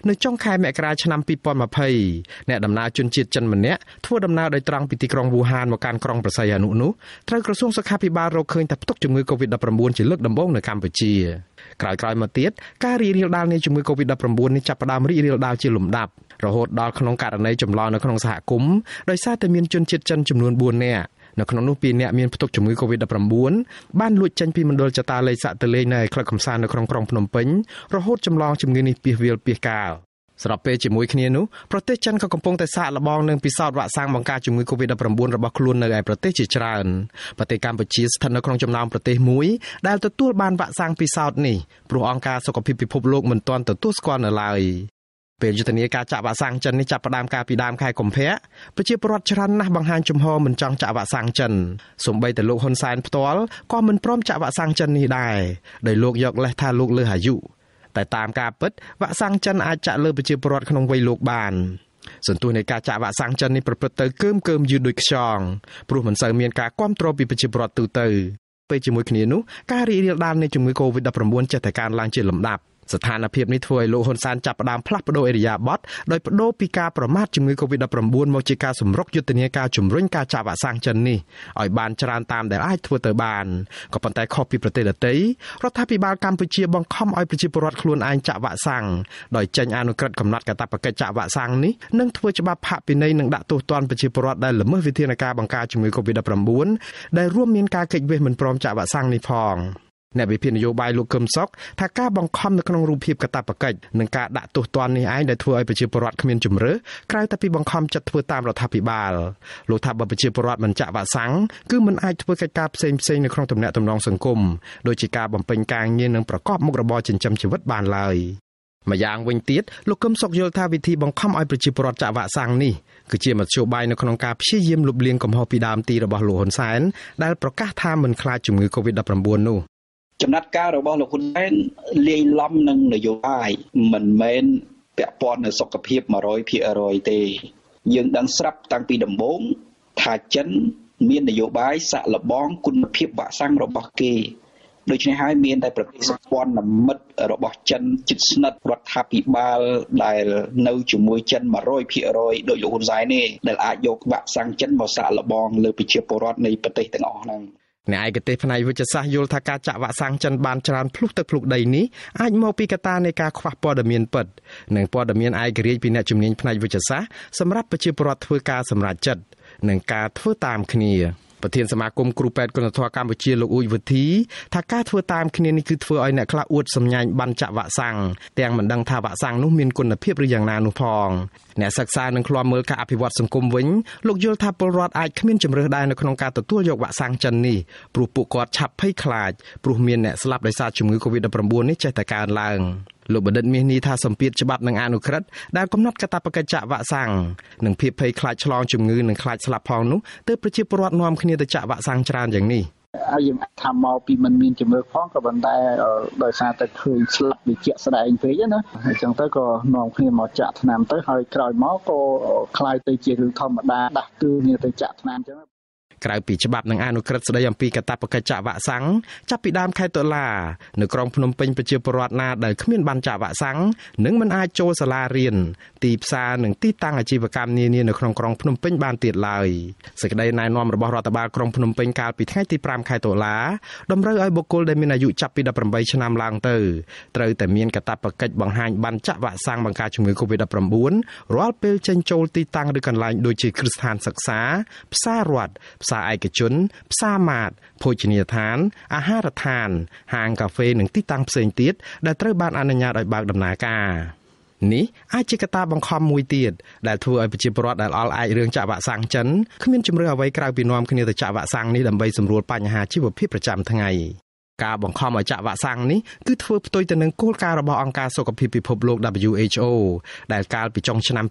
នៅចុងខែមករាឆ្នាំ2020អ្នកដំណើរជនជាតិចិនម្នាក់ធ្វើដំណើរដោយត្រង់ពីទីក្រុងវូហានមកកាន់ក្រុងប្រស័យអនុនោះត្រូវក្រសួងសុខាភិបាលរកឃើញថាផ្ទុកជំងឺ Covid-19 ជាលើកដំបូងនៅកម្ពុជាក្រោយៗមកទៀតការរីករាលដាលនៃជំងឺ Covid-19 នេះចាប់ផ្ដើមរីករាលដាលជាលំដាប់រហូតដល់ក្នុងករណីចម្លងនៅក្នុងសហគមន៍ដោយសារតែមានជនជាតិចិនចំនួន4នាក់នៅក្នុងនោះពីអ្នកមានផ្ទុកជំងឺ Covid-19 បានលួចចេញពីមណ្ឌលចតាលេខសាក់ទលេងនៅក្លឹបកំសាន្តនៅក្នុងក្រុងភ្នំពេញរហូតចម្លងជំងឺនេះពាសវាលពាសកាលស្របពេលជាមួយគ្នានោះប្រទេសចិនក៏កំពុងតែសាកល្បងនឹងពិសោធន៍វ៉ាក់សាំងបង្ការជំងឺ Covid-19 របស់ខ្លួននៅឯប្រទេសជាច្រើនប្រទេសកម្ពុជាស្ថិតនៅក្នុងចំណោមប្រទេសមួយដែលទទួលបានវ៉ាក់សាំងពិសោធន៍នេះព្រោះអង្គការសុខភាពពិភពលោកមិនទាន់ទទួលស្គាល់នៅឡើយពេលយុទ្ធនាការចាក់វ៉ាក់សាំងចិននេះចាប់ផ្ដើមកាលពីដើមខែកុម្ភៈប្រជាពលរដ្ឋច្រើនណាស់បង្ហាញជំហរមិនចង់ចាក់វ៉ាក់សាំងចិនសម្បីតែលោកហ៊ុនសែនផ្ទាល់ក៏មិនព្រមចាក់វ៉ាក់សាំងចិននេះដែរដោយលោកយកលេសថាលោក លើសអាយុតែតាមការពិតវ៉ាក់សាំងចិនអាចចាក់លើប្រជាពលរដ្ឋក្នុងវ័យលោកបាន សន្ទុះនៃការចាក់វ៉ាក់សាំងចិននេះប្រព្រឹត្តទៅកើមកើមយឺតដូចខ្យងព្រោះមិនសូវមានការគ្រប់គ្រងពីប្រជាពលរដ្ឋទូទៅពេលជាមួយគ្នានោះការរីករាលដាលនៃជំងឺ Covid-19 ចេះតែកើនឡើងជាលំដាប់ស្ថានភាពនេះធ្វើឲ្យលោកហ៊ុនសែនចាប់ផ្ដើមផ្លាស់ប្ដូរអេរីយ៉ាបតដោយបដូរពីការប្រមាថជំងឺ Covid-19 មកជាការសម្រុកយុទ្ធនាការជំរុញការចាក់វ៉ាក់សាំងចិននេះឲ្យបានច្រើនតាមដែលអាចធ្វើទៅបានក៏ប៉ុន្តែខុសពីប្រទេសដទៃរដ្ឋាភិបាលកម្ពុជាបង្ខំឲ្យប្រជាពលរដ្ឋខ្លួនឯងចាក់វ៉ាក់សាំងដោយចេញអនុក្រឹត្យកំណត់កាតព្វកិច្ចចាក់វ៉ាក់សាំងនេះនឹងធ្វើច្បាប់ផាកពិន័យនិងដាក់ទោសទណ្ឌប្រជាពលរដ្ឋដែលល្មើសវិធានការបង្ការជំងឺ Covid-19 ដែលរួមមានការកិច្ចវេះមិនព្រមចាក់វ៉ាក់សាំងនេះផងអ្នកវិភាគនយោបាយលោកកឹមសុខថាការបង្ខំនៅក្នុងរូបភាពកតាបកិច្ចនិងការដាក់ទោសទណ្ឌនេះឯងដែលធ្វើឲ្យប្រជាពលរដ្ឋគ្មានជំរឿក្រៅតែពីបង្ខំចិត្តធ្វើតាមរដ្ឋាភិបាលលោកថាបើប្រជាពលរដ្ឋមិនចាក់វ៉ាក់សាំងគឺមិនអាចធ្វើកិច្ចការផ្សេងផ្សេងនៅក្នុងទំនាក់ទំនងសង្គមដូចជាការបំពេញការងារនិងប្រកបមុខរបរចិញ្ចឹមជីវិតបានឡើយម្យ៉ាងវិញទៀតលោកកឹមសុខយល់ថាវិធីបង្ខំឲ្យប្រជាពលរដ្ឋចាក់វ៉ាក់សាំងនេះគឺជាមធ្យោបាយនៅក្នុងការព្យាយាមលុបលាងកំហុសពីដើមទីរបស់លោកហ៊ុនសែនដែលប្រកាសថាមិនខ្លាចជំងឺ Covid-19 នោះចំណាត់ការរបស់លោកហ៊ុនសែនលាយឡំនឹងនយោបាយមិនមែនពាក់ព័ន្ធនឹងសុខភាព100%ទេយើងដឹងស្រាប់តាំងពីដំបូងថាចិនមាននយោបាយសាក់លបងគុណភាពវាក់សាំងរបស់គេដូច្នេះហើយមានតែប្រទេសសម្ព័ន្ធមិត្តរបស់ចិនជិតស្និទ្ធរដ្ឋាភិបាលដែលនៅជាមួយចិន100%ដោយលោកហ៊ុនសែននេះដែលអាចយកវាក់សាំងចិនមកសាក់លបងលើប្រជាពលរដ្ឋនៃប្រទេសទាំងអស់ហ្នឹងអ្នកឯកទេសផ្នែកវិទ្យាសាស្ត្រយល់ថាការចាក់វ៉ាក់សាំងចិនបានច្រើនភ្លុះទឹកភ្លុកដីនេះអាចមកពីកត្តានៃការខ្វះព័ត៌មានពិតនិងព័ត៌មានឯករាជ្យពីអ្នកជំនាញផ្នែកវិទ្យាសាស្ត្រសម្រាប់ប្រជាពលរដ្ឋធ្វើការសម្រេចចិត្តនិងការធ្វើតាមគ្នា។ប្រធានសមាគមគ្រូពេទ្យគុណធម៌កម្ពុជាលោកអ៊ូចវិធីថាការធ្វើតាមគ្នានេះគឺធ្វើឲ្យអ្នកខ្លះអួតសម្ញាញបានចាក់វ៉ាក់សាំងទាំងមិនដឹងថាវ៉ាក់សាំងនោះមានគុណភាពឬយ៉ាងណានោះផងអ្នកសិក្សានឹងឃ្លាំមើលការអភិវឌ្ឍសង្គមវិញលោកយល់ថាពលរដ្ឋអាចគ្មានជំរើសដែរនៅក្នុងការទទួលយកវ៉ាក់សាំងចិននេះព្រោះពួកគាត់ឆាប់ភ័យខ្លាចព្រោះមានអ្នកស្លាប់ដោយសារជំងឺ Covid-19 នេះចេះតែកើនឡើង។លោកបណ្ឌិតមាសនេះថាសម្ពាធច្បាប់និងអនុក្រឹត្យដែលកំណត់កាតព្វកិច្ចចាក់វ៉ាក់សាំងនិងភាពភ័យខ្លាចឆ្លងជំងឺនិងខ្លាចស្លាប់ផងនោះទើបប្រជាពលរដ្ឋនាំគ្នាទៅចាក់វ៉ាក់សាំងច្រើនយ៉ាងនេះហើយយើងថាមកពីមិនមានជំងឺផងក៏ប៉ុន្តែដោយសារតែឃើញស្លាប់វាជាក់ស្ដែងពេកណាអញ្ចឹងទៅក៏នាំគ្នាមកចាក់ថ្នាំទៅហើយក្រោយមកក៏คล้ายទៅជារឿងធម្មតាដាស់ទឿគ្នាទៅចាក់ថ្នាំអញ្ចឹងក្រៅពីច្បាប់និងអនុក្រឹត្យស្តីអំពីកាតព្វកិច្ចចាក់វ៉ាក់សាំងចាប់ពីដើមខែតុលានៅក្រុងភ្នំពេញប្រជាពលរដ្ឋណាដែលគ្មានបានចាក់វ៉ាក់សាំងនឹងមិនអាចចូលសាលារៀនទីផ្សារនិងទីតាំងអាជីវកម្មនានានៅក្នុងក្រុងភ្នំពេញបានទៀតឡើយសេចក្តីណែនាំរបស់រដ្ឋបាលក្រុងភ្នំពេញកាលពីថ្ងៃទី5ខែតុលាតម្រូវឲ្យបុគ្គលដែលមានអាយុចាប់ពី18ឆ្នាំឡើងទៅត្រូវតែមានកាតព្វកិច្ចបង្ហាញប័ណ្ណចាក់វ៉ាក់សាំងបង្ការជំងឺ Covid-19 រាល់ពេលចេញចូលទីតាំងឬកន្លែងដូចជាគ្រឹះស្ថានសិក្សាផ្សាររដ្ឋផ្សារសារឯកជន ផ្សារម៉ាតភោជនីយដ្ឋាន អាហារដ្ឋាន ហាងកាហ្វេនិងទីតាំងផ្សេងទៀតដែលត្រូវបាន អនុញ្ញាតឲ្យបើកដំណើរការនេះអាចជាកត្តាបង្ខំមួយទៀតដែលធ្វើឲ្យប្រជាពលរដ្ឋដែលអល់អាចរឿងចាក់វ៉ាក់សាំងចិនគ្មានជំរឿអ្វីក្រៅពីនាំគ្នាទៅចាក់វ៉ាក់សាំងនេះដើម្បីសម្រួលបញ្ហាជីវភាពប្រចាំថ្ងៃការបង្ខំឲ្យចាក់វ៉ាក់សាំងនេះគឺធ្វើផ្ទុយទៅនឹងគោលការណ៍របស់អង្គការសុខភាពពិភពលោក WHO ដែលកាលពីចុងឆ្នាំ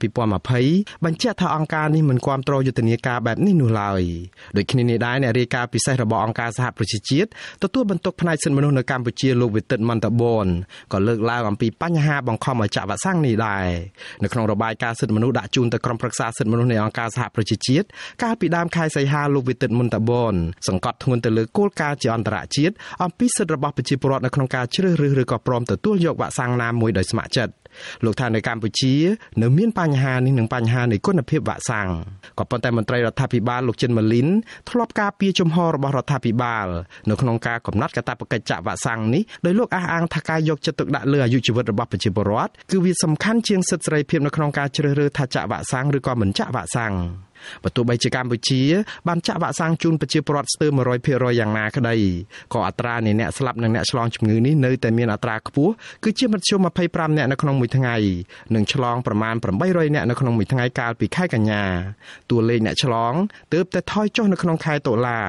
2020បញ្ជាក់ថាអង្គការនេះមិនគ្រប់គ្រងយុទ្ធនាការបែបនេះនោះឡើយដូចគ្នានេះដែរអ្នករាយការណ៍ពិសេសរបស់អង្គការសហប្រជាជាតិទទួលបន្ទុកផ្នែកសិទ្ធិមនុស្សនៅកម្ពុជាលោកវិទិតមន្តបនក៏លើកឡើងអំពីបញ្ហាបង្ខំឲ្យចាក់វ៉ាក់សាំងនេះដែរនៅក្នុងរបាយការណ៍សិទ្ធិមនុស្សដាក់ជូនទៅក្រុមប្រឹក្សាសិទ្ធិមនុស្សនៃអង្គការសហប្រជាជាតិកាលពីដើមខែសីហាលោកវិទិតមន្តបនសង្កត់ធ្ងន់ទៅលើគោលការណ៍ជាអន្តរជាតិអំពីពីសិទ្ធិរបស់ប្រជាពលរដ្ឋនៅក្នុងការជ្រើសរើសឬក៏ព្រមទទួលយកវ៉ាក់សាំងណាមួយដោយស្ម័គ្រចិត្តលោកថានៅកម្ពុជានៅមានបញ្ហានេះនិងបញ្ហានៃគុណភាពវ៉ាក់សាំងក៏ប៉ុន្តែមន្ត្រីរដ្ឋាភិបាលលោកចិនម៉ាលីនធ្លាប់ការពារជំហររបស់រដ្ឋាភិបាលនៅក្នុងការកំណត់កាតព្វកិច្ចចាក់វ៉ាក់សាំងនេះដោយលោកអះអាងថាការយកចិត្តទុកដាក់លើអាយុជីវិតរបស់ប្រជាពលរដ្ឋគឺវាសំខាន់ជាងសិទ្ធិសេរីភាពនៅក្នុងការជ្រើសរើសថាចាក់វ៉ាក់សាំងឬក៏មិនចាក់វ៉ាក់សាំងបើទោះបីជាកម្ពុជាបានចាក់វ៉ាក់សាំងជូនប្រជាពលរដ្ឋស្ទើរ100%យ៉ាងណាក្តីក៏អត្រានៃអ្នកស្លាប់និងអ្នកឆ្លងជំងឺនេះនៅតែមានអត្រាខ្ពស់គឺជាមធ្យម25អ្នកនៅក្នុងមួយថ្ងៃនិងឆ្លងប្រមាណ800អ្នកនៅក្នុងមួយថ្ងៃកាលពីខែកញ្ញាតួលេខអ្នកឆ្លងទើបតែថយចុះនៅក្នុងខែតុលា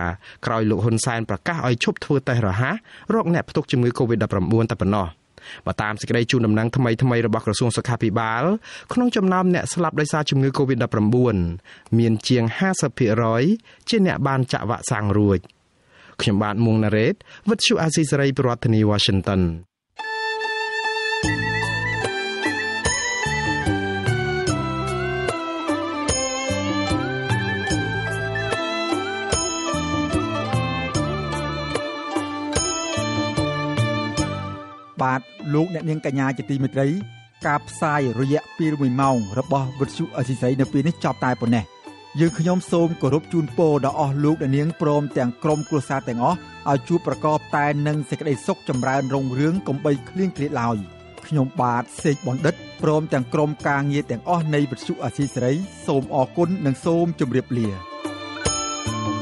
ក្រោយលោកហ៊ុនសែនប្រកាសឲ្យឈប់ធ្វើតេស្តរហ័សរកអ្នកផ្ទុកជំងឺ Covid-19 តែប៉ុណ្ណោះ។បើតាមសេចក្តីជូនដំណឹងថ្មីថ្មីរបស់ក្រសួងសុខាភិបាលក្នុងចំណោមអ្នកស្លាប់ដោយសារជំងឺ Covid-19 មានជាង50%ជាអ្នកបានចាក់វ៉ាក់សាំងរួចខ្ញុំបាទមួងណារ៉េតវិទ្យុអាស៊ីសេរីប្រធានាធិបតី Washington បាទលោកអ្នកនាងកញ្ញា ជាទីមេត្រី ការផ្សាយរយៈពេល1ម៉ោងរបស់វិទ្យុអស៊ីសេរីនៅពេលនេះចប់តែប៉ុណ្ណេះយើងខ្ញុំសូមគោរពជូនពរដល់អស់លោកអ្នកនាងព្រម ទាំងក្រុមគ្រួសារទាំងអស់ឲ្យជួបប្រកប តែនឹងសេចក្តីសុខចម្រើនរុងរឿងកំបីគ្លៀងគ្លាតឡើយខ្ញុំបាទសេកបណ្ឌិតព្រមទាំងក្រុមការងារទាំងអស់នៃវិទ្យុអស៊ីសេរីសូមអរគុណនិង សូមជម្រាបលា thank you